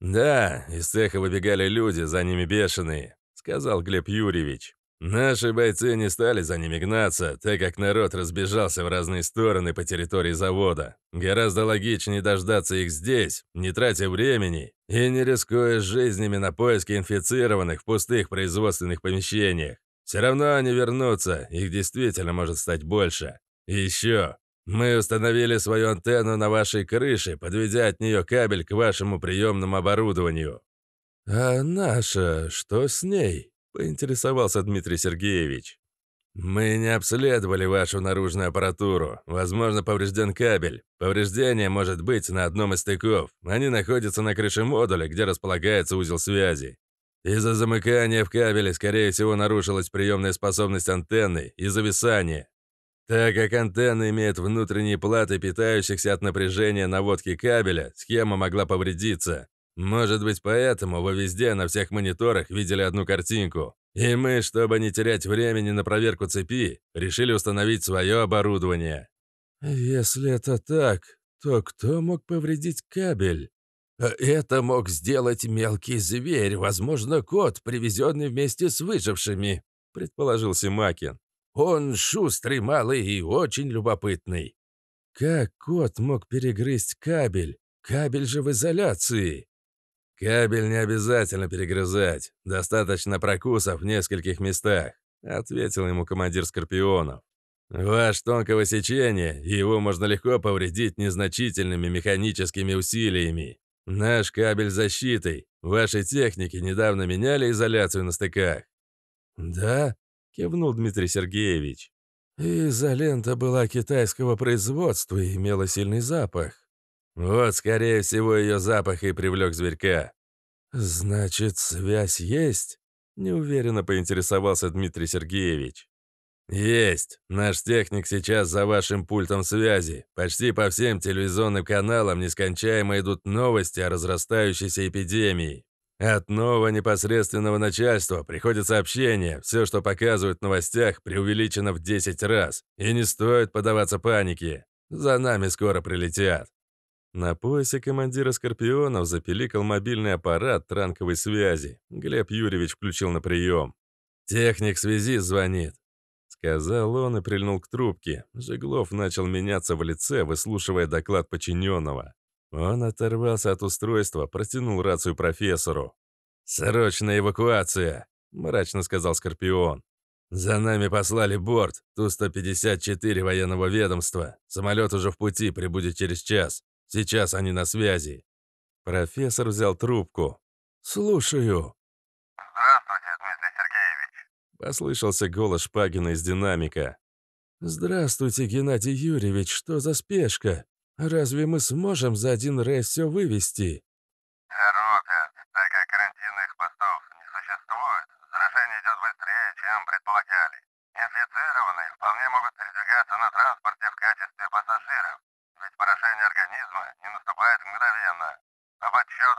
«Да, из цеха выбегали люди, за ними бешеные», — сказал Глеб Юрьевич. Наши бойцы не стали за ними гнаться, так как народ разбежался в разные стороны по территории завода. Гораздо логичнее дождаться их здесь, не тратя времени и не рискуя жизнями на поиски инфицированных в пустых производственных помещениях. Все равно они вернутся, их действительно может стать больше. И еще, мы установили свою антенну на вашей крыше, подведя от нее кабель к вашему приемному оборудованию. А наша, что с ней? — поинтересовался Дмитрий Сергеевич. «Мы не обследовали вашу наружную аппаратуру. Возможно, поврежден кабель. Повреждение может быть на одном из стыков. Они находятся на крыше модуля, где располагается узел связи. Из-за замыкания в кабеле, скорее всего, нарушилась приемная способность антенны и зависание. Так как антенны имеют внутренние платы, питающихся от напряжения наводки кабеля, схема могла повредиться. Может быть, поэтому вы везде на всех мониторах видели одну картинку. И мы, чтобы не терять времени на проверку цепи, решили установить свое оборудование. Если это так, то кто мог повредить кабель? Э, это мог сделать мелкий зверь, возможно, кот, привезенный вместе с выжившими, предположил Симакин. Он шустрый, малый и очень любопытный. Как кот мог перегрызть кабель? Кабель же в изоляции. «Кабель не обязательно перегрызать. Достаточно прокусов в нескольких местах», — ответил ему командир Скорпионов. «Ваш тонкого сечения, его можно легко повредить незначительными механическими усилиями. Наш кабель защитой. Ваши техники недавно меняли изоляцию на стыках». «Да?» — кивнул Дмитрий Сергеевич. «Изолента была китайского производства и имела сильный запах. Вот, скорее всего, ее запах и привлек зверька. «Значит, связь есть?» — неуверенно поинтересовался Дмитрий Сергеевич. «Есть. Наш техник сейчас за вашим пультом связи. Почти по всем телевизионным каналам нескончаемо идут новости о разрастающейся эпидемии. От нового непосредственного начальства приходят сообщения, все, что показывают в новостях, преувеличено в 10 раз. И не стоит подаваться панике. За нами скоро прилетят. На поясе командира «Скорпионов» запиликал мобильный аппарат транковой связи. Глеб Юрьевич включил на прием. «Техник-связист связи — сказал он и прильнул к трубке. Жеглов начал меняться в лице, выслушивая доклад подчиненного. Он оторвался от устройства, протянул рацию профессору. «Срочная эвакуация», — мрачно сказал «Скорпион». «За нами послали борт, Ту-154 военного ведомства. Самолет уже в пути, прибудет через час. Сейчас они на связи». Профессор взял трубку. «Слушаю». «Здравствуйте, Дмитрий Сергеевич», — послышался голос Шпагина из динамика. «Здравствуйте, Геннадий Юрьевич, что за спешка? Разве мы сможем за один рейс все вывести?» «Роберт, так как карантинных постов не существует, заражение идет быстрее, чем предполагали. Инфицированные вполне могут передвигаться на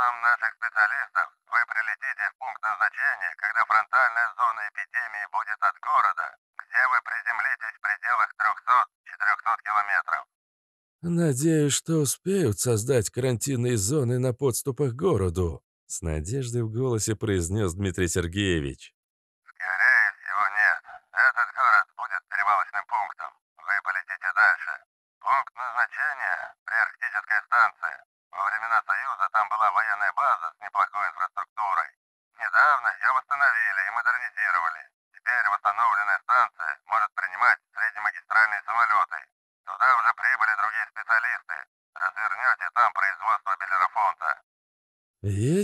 запросам наших специалистов вы прилетите в пункт назначения, когда фронтальная зона эпидемии будет от города, где вы приземлитесь в пределах 300-400 километров. Надеюсь, что успеют создать карантинные зоны на подступах к городу, с надеждой в голосе произнес Дмитрий Сергеевич.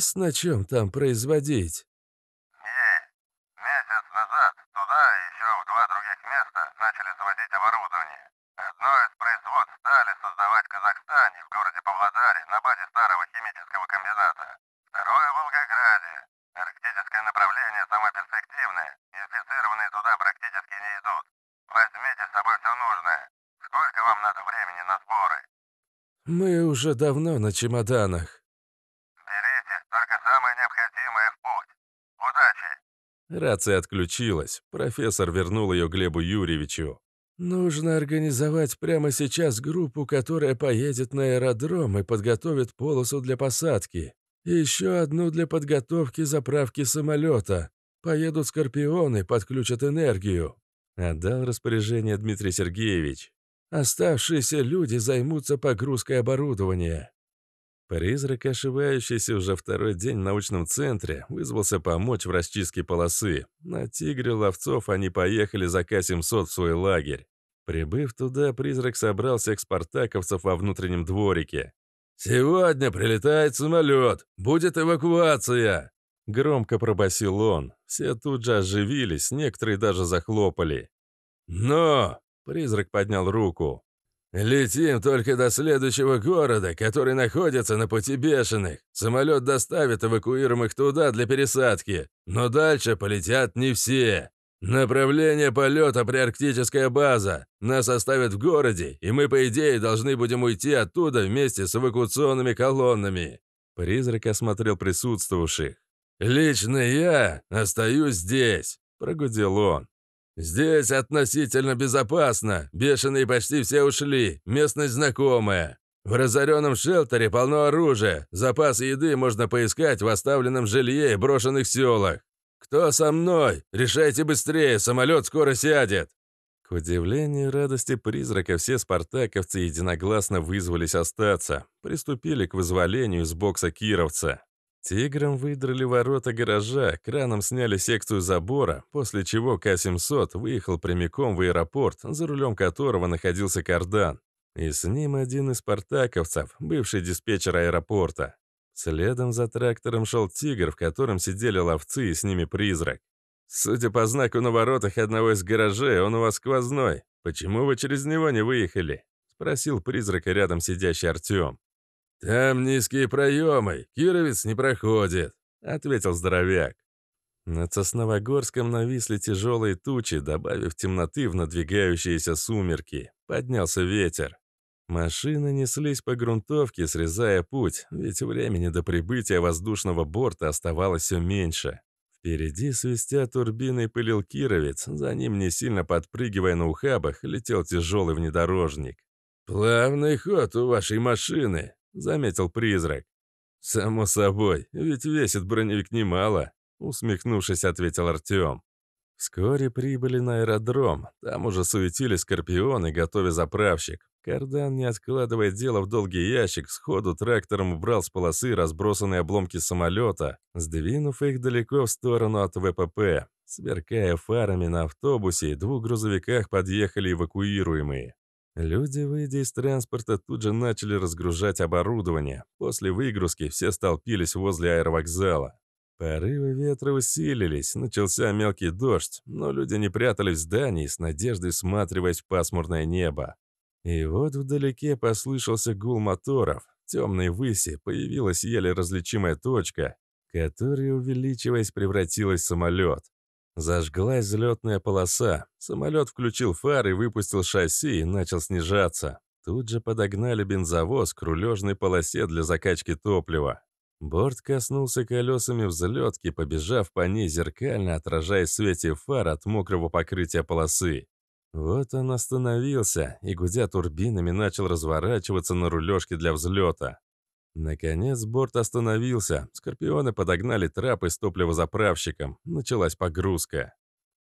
Известно, чем там производить?» «Нет. Месяц назад туда и еще в два других места начали заводить оборудование. Одно из производств стали создавать в Казахстане, в городе Павлодаре, на базе старого химического комбината. Второе в Волгограде. Арктическое направление самое перспективное. Инфицированные туда практически не идут. Возьмите с собой все нужное. Сколько вам надо времени на сборы? Мы уже давно на чемоданах. Рация отключилась. Профессор вернул ее Глебу Юрьевичу. «Нужно организовать прямо сейчас группу, которая поедет на аэродром и подготовит полосу для посадки. еще одну для подготовки заправки самолета. Поедут скорпионы, подключат энергию». Отдал распоряжение Дмитрий Сергеевич. «Оставшиеся люди займутся погрузкой оборудования». Призрак, ошивающийся уже второй день в научном центре, вызвался помочь в расчистке полосы. На «Тигре» ловцов они поехали за К-700 в свой лагерь. Прибыв туда, призрак собрал всех спартаковцев во внутреннем дворике. «Сегодня прилетает самолет! Будет эвакуация!» Громко пробасил он. Все тут же оживились, некоторые даже захлопали. «Но!» — призрак поднял руку. «Летим только до следующего города, который находится на пути бешеных. Самолет доставит эвакуируемых туда для пересадки, но дальше полетят не все. Направление полета – арктическая база. Нас оставят в городе, и мы, по идее, должны будем уйти оттуда вместе с эвакуационными колоннами». Призрак осмотрел присутствовавших. «Лично я остаюсь здесь», – прогудел он. «Здесь относительно безопасно. Бешеные почти все ушли. Местность знакомая. В разоренном шелтере полно оружия. Запас еды можно поискать в оставленном жилье и брошенных селах. Кто со мной? Решайте быстрее, самолет скоро сядет!» К удивлению и радости призрака все спартаковцы единогласно вызвались остаться, приступили к вызволению из бокса кировца. Тиграм выдрали ворота гаража, краном сняли секцию забора, после чего К-700 выехал прямиком в аэропорт, за рулем которого находился кардан. И с ним один из спартаковцев, бывший диспетчер аэропорта. Следом за трактором шел тигр, в котором сидели ловцы и с ними призрак. «Судя по знаку на воротах одного из гаражей, он у вас сквозной. Почему вы через него не выехали?» — спросил призрака рядом сидящий Артем. «Там низкие проемы, кировец не проходит», — ответил здоровяк. Над Сосновогорском нависли тяжелые тучи, добавив темноты в надвигающиеся сумерки. Поднялся ветер. Машины неслись по грунтовке, срезая путь, ведь времени до прибытия воздушного борта оставалось все меньше. Впереди, свистя турбины пылил Кировец, за ним, не сильно подпрыгивая на ухабах, летел тяжелый внедорожник. «Плавный ход у вашей машины», заметил призрак. «Само собой, ведь весит броневик немало», усмехнувшись, ответил Артем. Вскоре прибыли на аэродром. Там уже суетили скорпионы, готовя заправщик. Кардан, не откладывая дело в долгий ящик, сходу трактором убрал с полосы разбросанные обломки самолета, сдвинув их далеко в сторону от ВПП. Сверкая фарами на автобусе, двух грузовиках подъехали эвакуируемые. Люди, выйдя из транспорта, тут же начали разгружать оборудование. После выгрузки все столпились возле аэровокзала. Порывы ветра усилились, начался мелкий дождь, но люди не прятались в здании, с надеждой всматриваясь в пасмурное небо. И вот вдалеке послышался гул моторов. В темной выси появилась еле различимая точка, которая, увеличиваясь, превратилась в самолет. Зажглась взлетная полоса. Самолет включил фары, выпустил шасси и начал снижаться. Тут же подогнали бензовоз к рулежной полосе для закачки топлива. Борт коснулся колесами взлетки, побежав по ней зеркально, отражая в свете фар от мокрого покрытия полосы. Вот он остановился и, гудя турбинами, начал разворачиваться на рулежке для взлета. Наконец борт остановился. Скорпионы подогнали трапы с топливозаправщиком. Началась погрузка.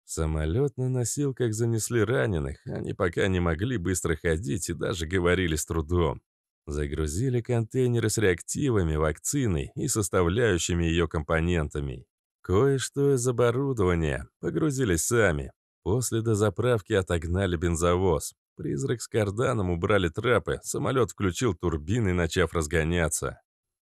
Самолет на носилках занесли раненых. Они пока не могли быстро ходить и даже говорили с трудом. Загрузили контейнеры с реактивами, вакциной и составляющими ее компонентами. Кое-что из оборудования погрузили сами. После дозаправки отогнали бензовоз. Призрак с карданом убрали трапы, самолет включил турбины, начав разгоняться.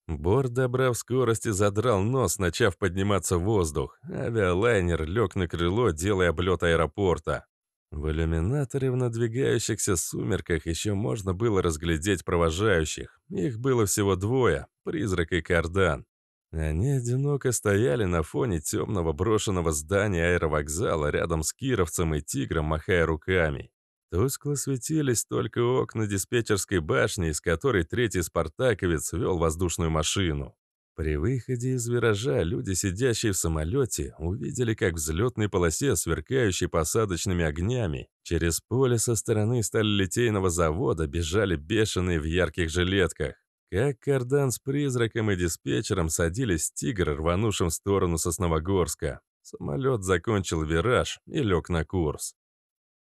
Борт, добрав скорости, задрал нос, начав подниматься в воздух. Авиалайнер лег на крыло, делая облет аэропорта. В иллюминаторе в надвигающихся сумерках еще можно было разглядеть провожающих. Их было всего двое — призрак и кардан. Они одиноко стояли на фоне темного брошенного здания аэровокзала рядом с Кировцем и Тигром, махая руками. Тускло светились только окна диспетчерской башни, из которой третий спартаковец вел воздушную машину. При выходе из виража люди, сидящие в самолете, увидели, как в взлетной полосе, сверкающей посадочными огнями, через поле со стороны стали литейного завода бежали бешеные в ярких жилетках. Как кардан с призраком и диспетчером садились тигр, рванувшим в сторону Сосновогорска. Самолет закончил вираж и лег на курс.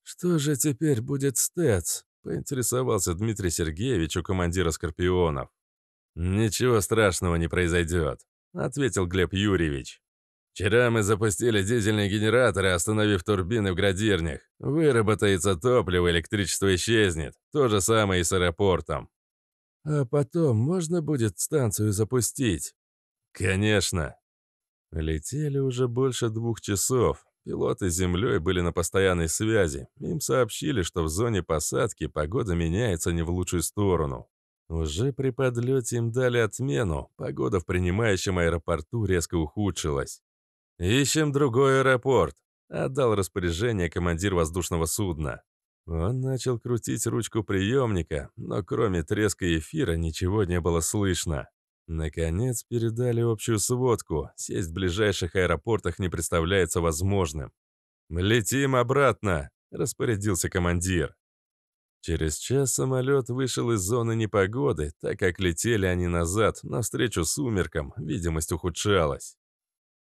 «Что же теперь будет с ТЭЦ?» — поинтересовался Дмитрий Сергеевич у командира «Скорпионов». «Ничего страшного не произойдет», — ответил Глеб Юрьевич. «Вчера мы запустили дизельные генераторы, остановив турбины в градирнях. Выработается топливо, электричество исчезнет. То же самое и с аэропортом». «А потом можно будет станцию запустить?» «Конечно». Летели уже больше двух часов. Пилоты с землей были на постоянной связи. Им сообщили, что в зоне посадки погода меняется не в лучшую сторону. Уже при подлете им дали отмену. Погода в принимающем аэропорту резко ухудшилась. «Ищем другой аэропорт», — отдал распоряжение командир воздушного судна. Он начал крутить ручку приемника, но кроме треска эфира ничего не было слышно. Наконец передали общую сводку. Сесть в ближайших аэропортах не представляется возможным. «Летим обратно!» — распорядился командир. Через час самолет вышел из зоны непогоды, так как летели они назад, навстречу сумеркам, видимость ухудшалась.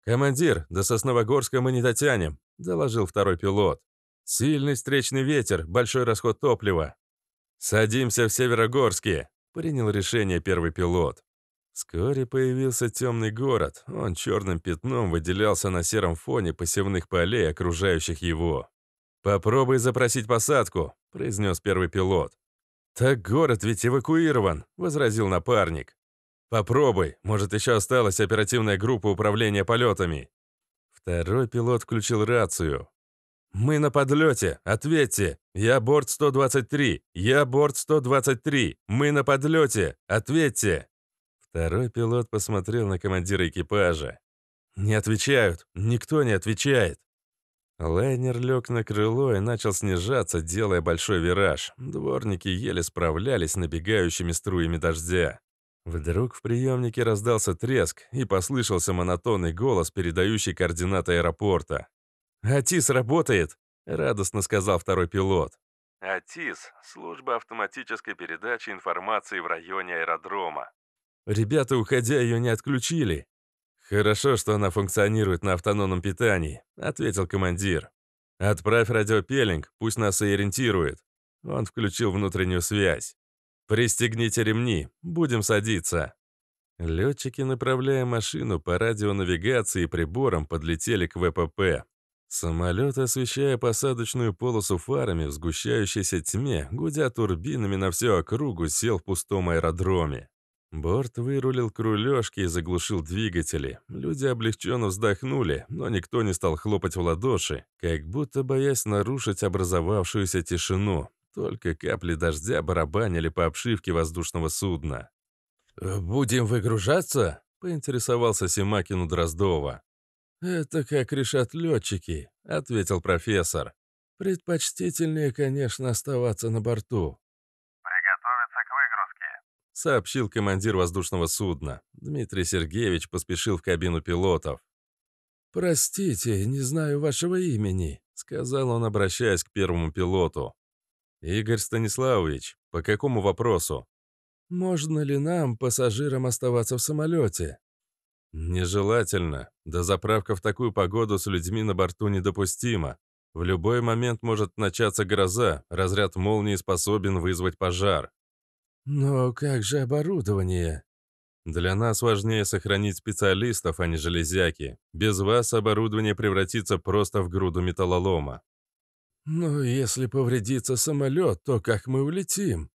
«Командир, до Сосновогорска мы не дотянем», — доложил второй пилот. «Сильный встречный ветер, большой расход топлива». «Садимся в Северогорске», — принял решение первый пилот. Вскоре появился темный город. Он черным пятном выделялся на сером фоне посевных полей, окружающих его. «Попробуй запросить посадку», — произнес первый пилот. «Так город ведь эвакуирован», — возразил напарник. «Попробуй, может, еще осталась оперативная группа управления полетами». Второй пилот включил рацию. «Мы на подлете, ответьте! Я борт 123! Я борт 123! Мы на подлете, ответьте!» Второй пилот посмотрел на командира экипажа. «Не отвечают! Никто не отвечает!» Лайнер лег на крыло и начал снижаться, делая большой вираж. Дворники еле справлялись с набегающими струями дождя. Вдруг в приемнике раздался треск, и послышался монотонный голос, передающий координаты аэропорта. «Атис работает!» — радостно сказал второй пилот. «Атис» — служба автоматической передачи информации в районе аэродрома. Ребята, уходя, ее не отключили. «Хорошо, что она функционирует на автономном питании», — ответил командир. «Отправь радиопеллинг, пусть нас и ориентирует». Он включил внутреннюю связь. «Пристегните ремни, будем садиться». Летчики, направляя машину по радионавигации и приборам, подлетели к ВПП. Самолет, освещая посадочную полосу фарами в сгущающейся тьме, гудя турбинами на всю округу, сел в пустом аэродроме. Борт вырулил к рулежке и заглушил двигатели. Люди облегченно вздохнули, но никто не стал хлопать в ладоши, как будто боясь нарушить образовавшуюся тишину. Только капли дождя барабанили по обшивке воздушного судна. «Будем выгружаться?» — поинтересовался Симакину Дроздова. «Это как решат летчики», — ответил профессор. «Предпочтительнее, конечно, оставаться на борту. — сообщил командир воздушного судна. Дмитрий Сергеевич поспешил в кабину пилотов. «Простите, не знаю вашего имени», — сказал он, обращаясь к первому пилоту. «Игорь Станиславович, по какому вопросу?» «Можно ли нам, пассажирам, оставаться в самолете?» «Нежелательно. Дозаправка в такую погоду с людьми на борту недопустима. В любой момент может начаться гроза, разряд молнии способен вызвать пожар. «Но как же оборудование?» «Для нас важнее сохранить специалистов, а не железяки. Без вас оборудование превратится просто в груду металлолома». Но если повредится самолет, то как мы улетим?»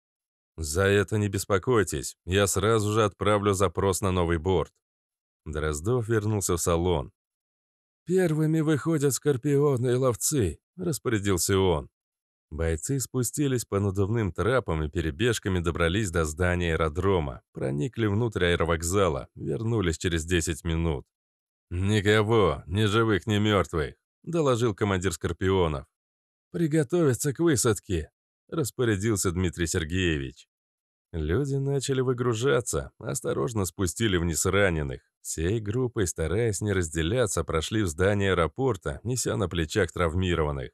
«За это не беспокойтесь. Я сразу же отправлю запрос на новый борт». Дроздов вернулся в салон. «Первыми выходят скорпионы и ловцы», — распорядился он. Бойцы спустились по надувным трапам и перебежками добрались до здания аэродрома, проникли внутрь аэровокзала, вернулись через 10 минут. «Никого, ни живых, ни мертвых», — доложил командир Скорпионов. «Приготовиться к высадке», — распорядился Дмитрий Сергеевич. Люди начали выгружаться, осторожно спустили вниз раненых. Всей группой, стараясь не разделяться, прошли в здание аэропорта, неся на плечах травмированных.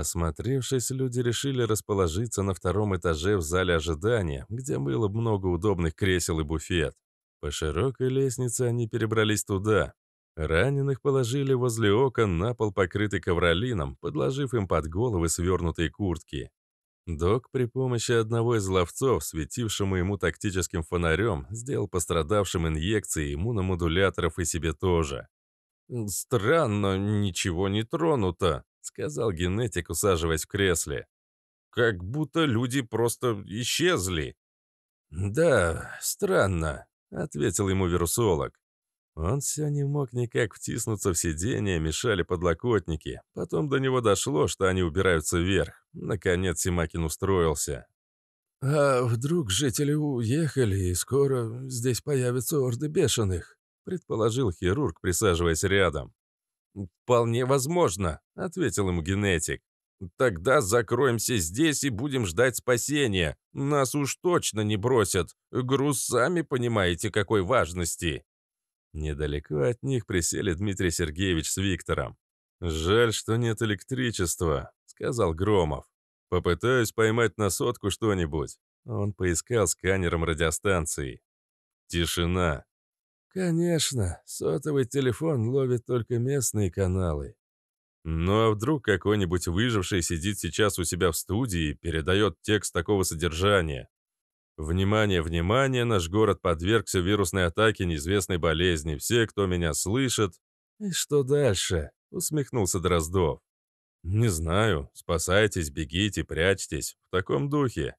Осмотревшись, люди решили расположиться на втором этаже в зале ожидания, где было много удобных кресел и буфет. По широкой лестнице они перебрались туда. Раненых положили возле окон на пол, покрытый ковролином, подложив им под головы свернутые куртки. Док при помощи одного из ловцов, светившему ему тактическим фонарем, сделал пострадавшим инъекции иммуномодуляторов и себе тоже. «Странно, ничего не тронуто», сказал генетик, усаживаясь в кресле. «Как будто люди просто исчезли». «Да, странно», — ответил ему вирусолог. Он все не мог никак втиснуться в сиденье, мешали подлокотники. Потом до него дошло, что они убираются вверх. Наконец Симакин устроился. «А вдруг жители уехали, и скоро здесь появятся орды бешеных?» — предположил хирург, присаживаясь рядом. «Вполне возможно», — ответил ему генетик. «Тогда закроемся здесь и будем ждать спасения. Нас уж точно не бросят. Груз сами понимаете, какой важности». Недалеко от них присели Дмитрий Сергеевич с Виктором. «Жаль, что нет электричества», — сказал Громов. «Попытаюсь поймать на сотку что-нибудь». Он поискал сканером радиостанции. Тишина. Конечно, сотовый телефон ловит только местные каналы. Ну а вдруг какой-нибудь выживший сидит сейчас у себя в студии и передает текст такого содержания? Внимание, внимание, наш город подвергся вирусной атаке неизвестной болезни. Все, кто меня слышит... И что дальше? Усмехнулся Дроздов. Не знаю. Спасайтесь, бегите, прячьтесь. В таком духе.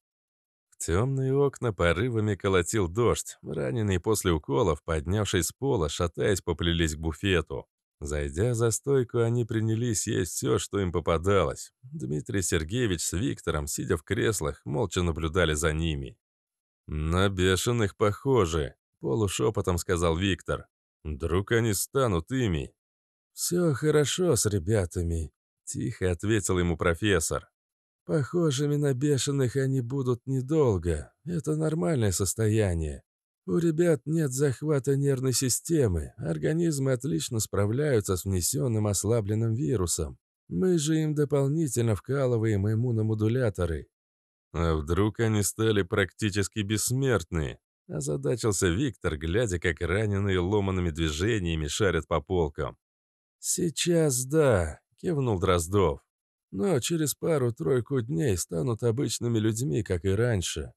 В темные окна порывами колотил дождь. Раненые после уколов, поднявшись с пола, шатаясь, поплелись к буфету. Зайдя за стойку, они принялись есть все, что им попадалось. Дмитрий Сергеевич с Виктором, сидя в креслах, молча наблюдали за ними. «На бешеных похожи», — полушепотом сказал Виктор. «Вдруг они станут ими?» «Все хорошо с ребятами», — тихо ответил ему профессор. Похожими на бешеных они будут недолго. Это нормальное состояние. У ребят нет захвата нервной системы, организмы отлично справляются с внесенным ослабленным вирусом. Мы же им дополнительно вкалываем иммуномодуляторы. А вдруг они стали практически бессмертны? Озадачился Виктор, глядя, как раненые ломанными движениями шарят по полкам. «Сейчас да», — кивнул Дроздов но через пару-тройку дней станут обычными людьми, как и раньше.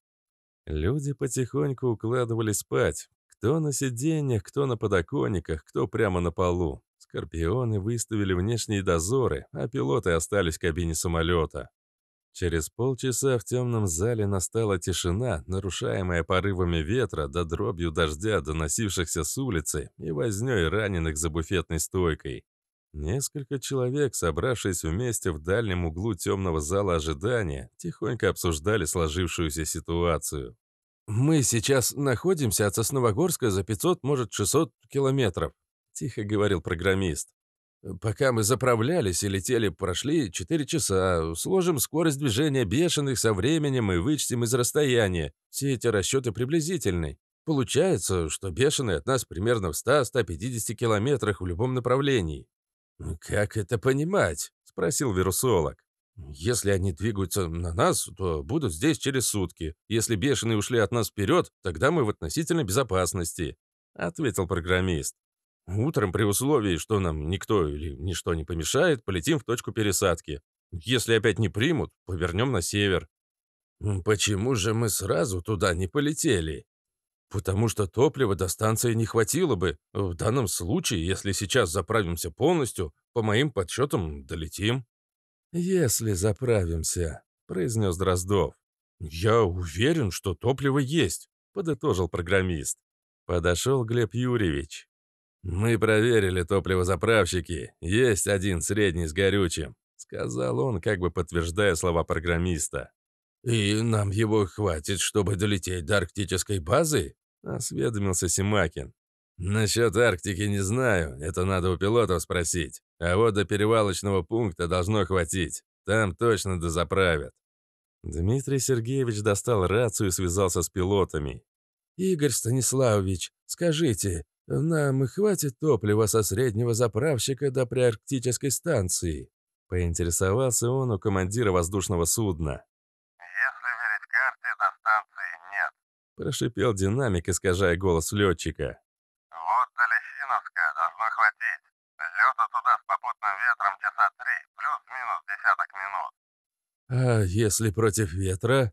Люди потихоньку укладывали спать. Кто на сиденьях, кто на подоконниках, кто прямо на полу. Скорпионы выставили внешние дозоры, а пилоты остались в кабине самолета. Через полчаса в темном зале настала тишина, нарушаемая порывами ветра да дробью дождя, доносившихся с улицы, и вознёй раненых за буфетной стойкой. Несколько человек, собравшись вместе в дальнем углу темного зала ожидания, тихонько обсуждали сложившуюся ситуацию. «Мы сейчас находимся от Сосновогорска за 500, может, 600 километров», — тихо говорил программист. «Пока мы заправлялись и летели, прошли 4 часа. Сложим скорость движения бешеных со временем и вычтем из расстояния. Все эти расчеты приблизительны. Получается, что бешеные от нас примерно в 100-150 километрах в любом направлении. «Ну, «Как это понимать?» — спросил вирусолог. «Если они двигаются на нас, то будут здесь через сутки. Если бешеные ушли от нас вперед, тогда мы в относительной безопасности», — ответил программист. «Утром, при условии, что нам никто или ничто не помешает, полетим в точку пересадки. Если опять не примут, повернем на север». «Почему же мы сразу туда не полетели?» Потому что топлива до станции не хватило бы. В данном случае, если сейчас заправимся полностью, по моим подсчетам долетим. Если заправимся, произнес Дроздов. Я уверен, что топливо есть, подытожил программист. Подошел Глеб Юрьевич. Мы проверили топливозаправщики. Есть один средний с горючим, сказал он, как бы подтверждая слова программиста. «И нам его хватит, чтобы долететь до арктической базы?» — осведомился Симакин. «Насчет Арктики не знаю, это надо у пилотов спросить. А вот до перевалочного пункта должно хватить. Там точно дозаправят». Дмитрий Сергеевич достал рацию и связался с пилотами. «Игорь Станиславович, скажите, нам хватит топлива со среднего заправщика до приарктической станции?» Поинтересовался он у командира воздушного судна радиостанции нет», — прошипел динамик, искажая голос летчика. «Вот до Лещиновска должно хватить. Лёта туда с попутным ветром часа три, плюс-минус десяток минут». «А если против ветра?»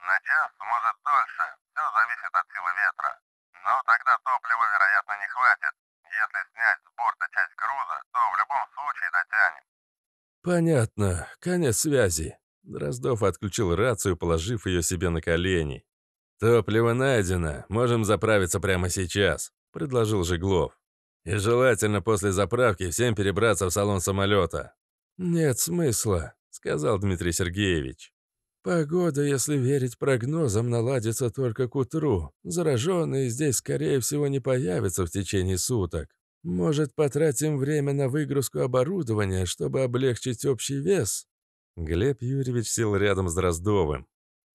«На час, может, дольше. Все зависит от силы ветра. Но тогда топлива, вероятно, не хватит. Если снять с борта часть груза, то в любом случае дотянем». «Понятно. Конец связи». Дроздов отключил рацию, положив ее себе на колени. «Топливо найдено, можем заправиться прямо сейчас», — предложил Жеглов. «И желательно после заправки всем перебраться в салон самолета». «Нет смысла», — сказал Дмитрий Сергеевич. «Погода, если верить прогнозам, наладится только к утру. Зараженные здесь, скорее всего, не появятся в течение суток. Может, потратим время на выгрузку оборудования, чтобы облегчить общий вес? Глеб Юрьевич сел рядом с Дроздовым.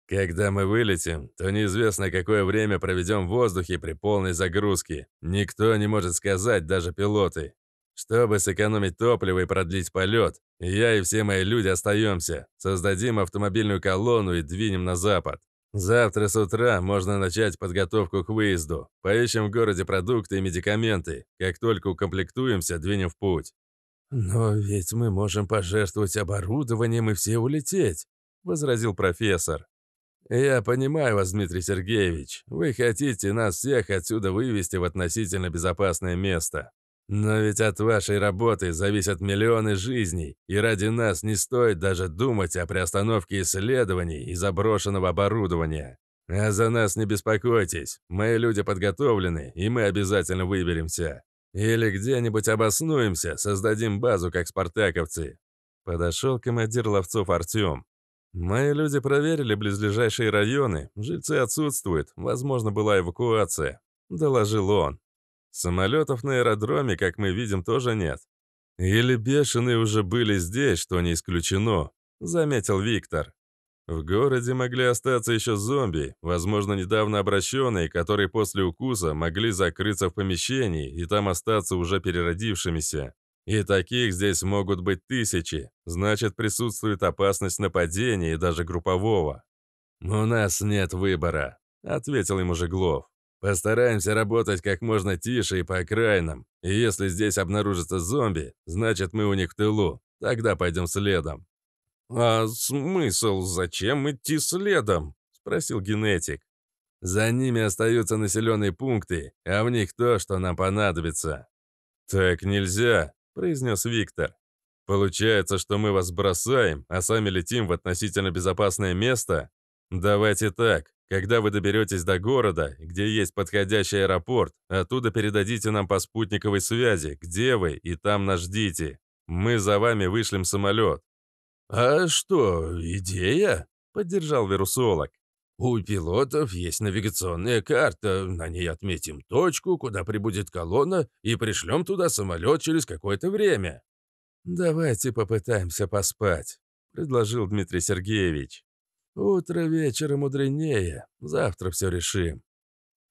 «Когда мы вылетим, то неизвестно, какое время проведем в воздухе при полной загрузке. Никто не может сказать, даже пилоты. Чтобы сэкономить топливо и продлить полет, я и все мои люди остаемся, создадим автомобильную колонну и двинем на запад. Завтра с утра можно начать подготовку к выезду. Поищем в городе продукты и медикаменты. Как только укомплектуемся, двинем в путь. «Но ведь мы можем пожертвовать оборудованием и все улететь», — возразил профессор. «Я понимаю вас, Дмитрий Сергеевич. Вы хотите нас всех отсюда вывести в относительно безопасное место. Но ведь от вашей работы зависят миллионы жизней, и ради нас не стоит даже думать о приостановке исследований и заброшенного оборудования. А за нас не беспокойтесь, мои люди подготовлены, и мы обязательно выберемся. Или где-нибудь обоснуемся, создадим базу, как спартаковцы». Подошел командир ловцов Артем. «Мои люди проверили близлежащие районы. Жильцы отсутствуют. Возможно, была эвакуация», — доложил он. «Самолетов на аэродроме, как мы видим, тоже нет. Или бешеные уже были здесь, что не исключено», — заметил Виктор. В городе могли остаться еще зомби, возможно, недавно обращенные, которые после укуса могли закрыться в помещении и там остаться уже переродившимися. И таких здесь могут быть тысячи, значит, присутствует опасность нападения и даже группового. «У нас нет выбора», — ответил ему Жеглов. «Постараемся работать как можно тише и по окраинам, и если здесь обнаружится зомби, значит, мы у них в тылу, тогда пойдем следом». «А смысл? Зачем идти следом?» — спросил генетик. «За ними остаются населенные пункты, а в них то, что нам понадобится». «Так нельзя», — произнес Виктор. «Получается, что мы вас бросаем, а сами летим в относительно безопасное место? Давайте так. Когда вы доберетесь до города, где есть подходящий аэропорт, оттуда передадите нам по спутниковой связи, где вы, и там нас ждите. Мы за вами вышлем самолет. «А что, идея?» — поддержал вирусолог. «У пилотов есть навигационная карта, на ней отметим точку, куда прибудет колонна, и пришлем туда самолет через какое-то время». «Давайте попытаемся поспать», — предложил Дмитрий Сергеевич. «Утро вечера мудренее, завтра все решим».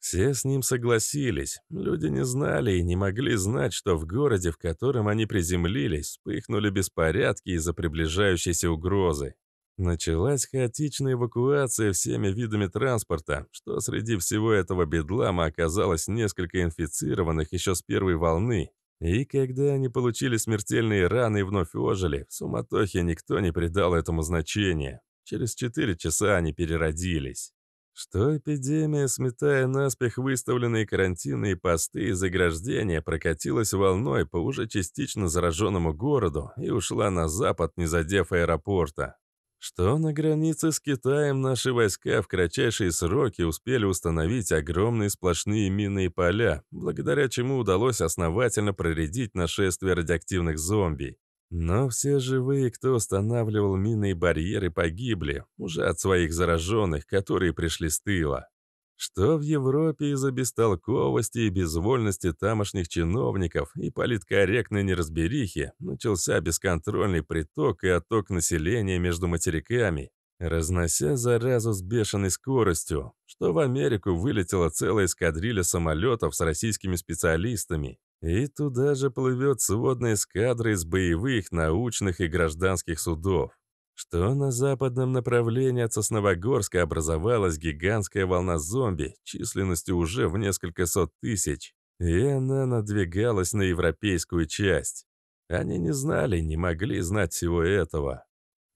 Все с ним согласились. Люди не знали и не могли знать, что в городе, в котором они приземлились, вспыхнули беспорядки из-за приближающейся угрозы. Началась хаотичная эвакуация всеми видами транспорта, что среди всего этого бедлама оказалось несколько инфицированных еще с первой волны. И когда они получили смертельные раны и вновь ожили, в суматохе никто не придал этому значения. Через четыре часа они переродились что эпидемия, сметая наспех выставленные карантинные посты и заграждения, прокатилась волной по уже частично зараженному городу и ушла на запад, не задев аэропорта. Что на границе с Китаем наши войска в кратчайшие сроки успели установить огромные сплошные минные поля, благодаря чему удалось основательно проредить нашествие радиоактивных зомби. Но все живые, кто устанавливал мины и барьеры, погибли, уже от своих зараженных, которые пришли с тыла. Что в Европе из-за бестолковости и безвольности тамошних чиновников и политкорректной неразберихи начался бесконтрольный приток и отток населения между материками, разнося заразу с бешеной скоростью, что в Америку вылетела целая эскадрилья самолетов с российскими специалистами, и туда же плывет сводная эскадра из боевых, научных и гражданских судов. Что на западном направлении от Сосновогорска образовалась гигантская волна зомби, численностью уже в несколько сот тысяч, и она надвигалась на европейскую часть. Они не знали, не могли знать всего этого.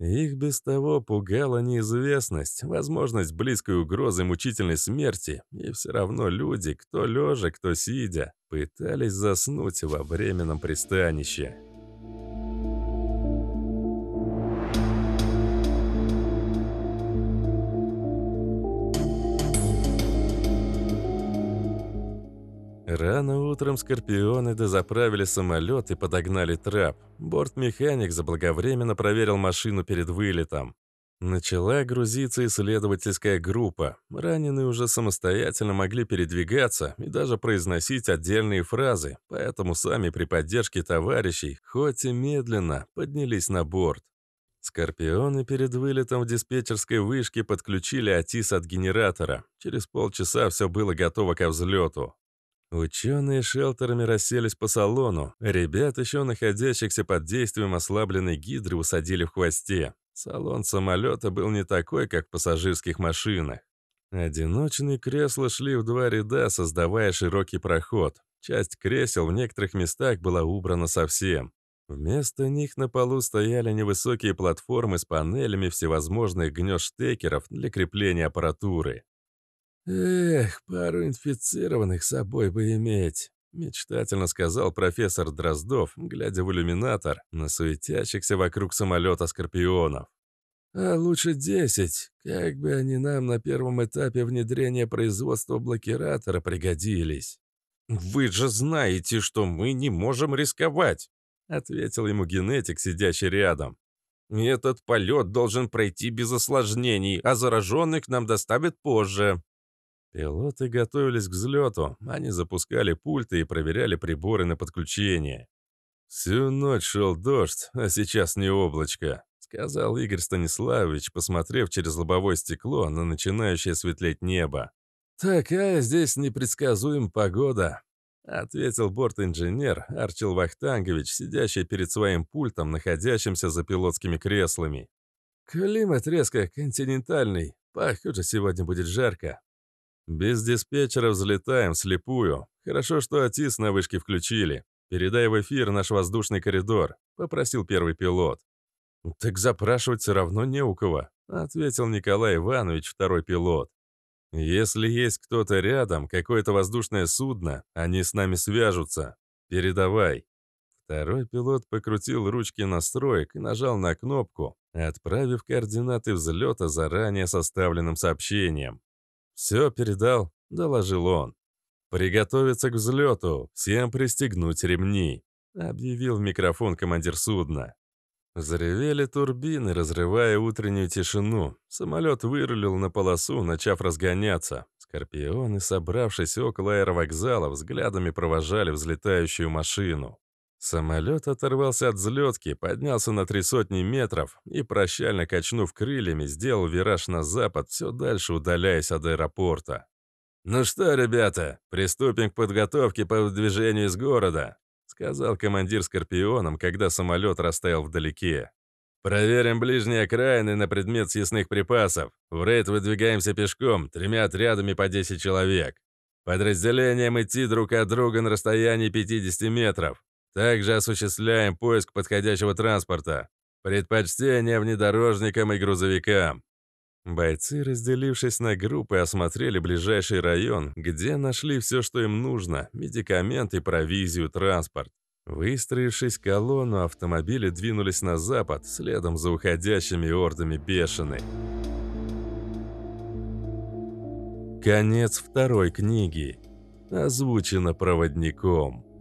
Их без того пугала неизвестность, возможность близкой угрозы мучительной смерти, и все равно люди, кто лежа, кто сидя, пытались заснуть во временном пристанище. Рано утром скорпионы дозаправили самолет и подогнали трап. Бортмеханик заблаговременно проверил машину перед вылетом. Начала грузиться исследовательская группа. Раненые уже самостоятельно могли передвигаться и даже произносить отдельные фразы, поэтому сами при поддержке товарищей, хоть и медленно, поднялись на борт. Скорпионы перед вылетом в диспетчерской вышке подключили АТИС от генератора. Через полчаса все было готово ко взлету. Ученые шелтерами расселись по салону. Ребят, еще находящихся под действием ослабленной гидры, усадили в хвосте. Салон самолета был не такой, как в пассажирских машинах. Одиночные кресла шли в два ряда, создавая широкий проход. Часть кресел в некоторых местах была убрана совсем. Вместо них на полу стояли невысокие платформы с панелями всевозможных гнезд штекеров для крепления аппаратуры. «Эх, пару инфицированных с собой бы иметь», — мечтательно сказал профессор Дроздов, глядя в иллюминатор на суетящихся вокруг самолета скорпионов. «А лучше десять, как бы они нам на первом этапе внедрения производства блокиратора пригодились». «Вы же знаете, что мы не можем рисковать», — ответил ему генетик, сидящий рядом. «Этот полет должен пройти без осложнений, а зараженных нам доставят позже». Пилоты готовились к взлету, они запускали пульты и проверяли приборы на подключение. «Всю ночь шел дождь, а сейчас не облачко», — сказал Игорь Станиславович, посмотрев через лобовое стекло на начинающее светлеть небо. «Такая здесь непредсказуем погода», — ответил бортинженер Арчил Вахтангович, сидящий перед своим пультом, находящимся за пилотскими креслами. «Климат резко континентальный. Похоже, сегодня будет жарко. «Без диспетчера взлетаем, слепую. Хорошо, что АТИС на вышке включили. Передай в эфир наш воздушный коридор», — попросил первый пилот. «Так запрашивать все равно не у кого», — ответил Николай Иванович, второй пилот. «Если есть кто-то рядом, какое-то воздушное судно, они с нами свяжутся. Передавай». Второй пилот покрутил ручки настроек и нажал на кнопку, отправив координаты взлета заранее составленным сообщением. «Все передал», — доложил он. «Приготовиться к взлету, всем пристегнуть ремни», — объявил в микрофон командир судна. Заревели турбины, разрывая утреннюю тишину. Самолет вырулил на полосу, начав разгоняться. Скорпионы, собравшись около аэровокзала, взглядами провожали взлетающую машину. Самолет оторвался от взлетки, поднялся на три сотни метров и, прощально качнув крыльями, сделал вираж на запад, все дальше удаляясь от аэропорта. «Ну что, ребята, приступим к подготовке по выдвижению из города», сказал командир «Скорпионом», когда самолет растаял вдалеке. «Проверим ближние окраины на предмет съестных припасов. В рейд выдвигаемся пешком, тремя отрядами по 10 человек. Подразделением идти друг от друга на расстоянии 50 метров. Также осуществляем поиск подходящего транспорта. Предпочтение внедорожникам и грузовикам. Бойцы, разделившись на группы, осмотрели ближайший район, где нашли все, что им нужно – медикаменты, провизию, транспорт. Выстроившись колонну, автомобили двинулись на запад, следом за уходящими ордами бешеной. Конец второй книги. Озвучено проводником.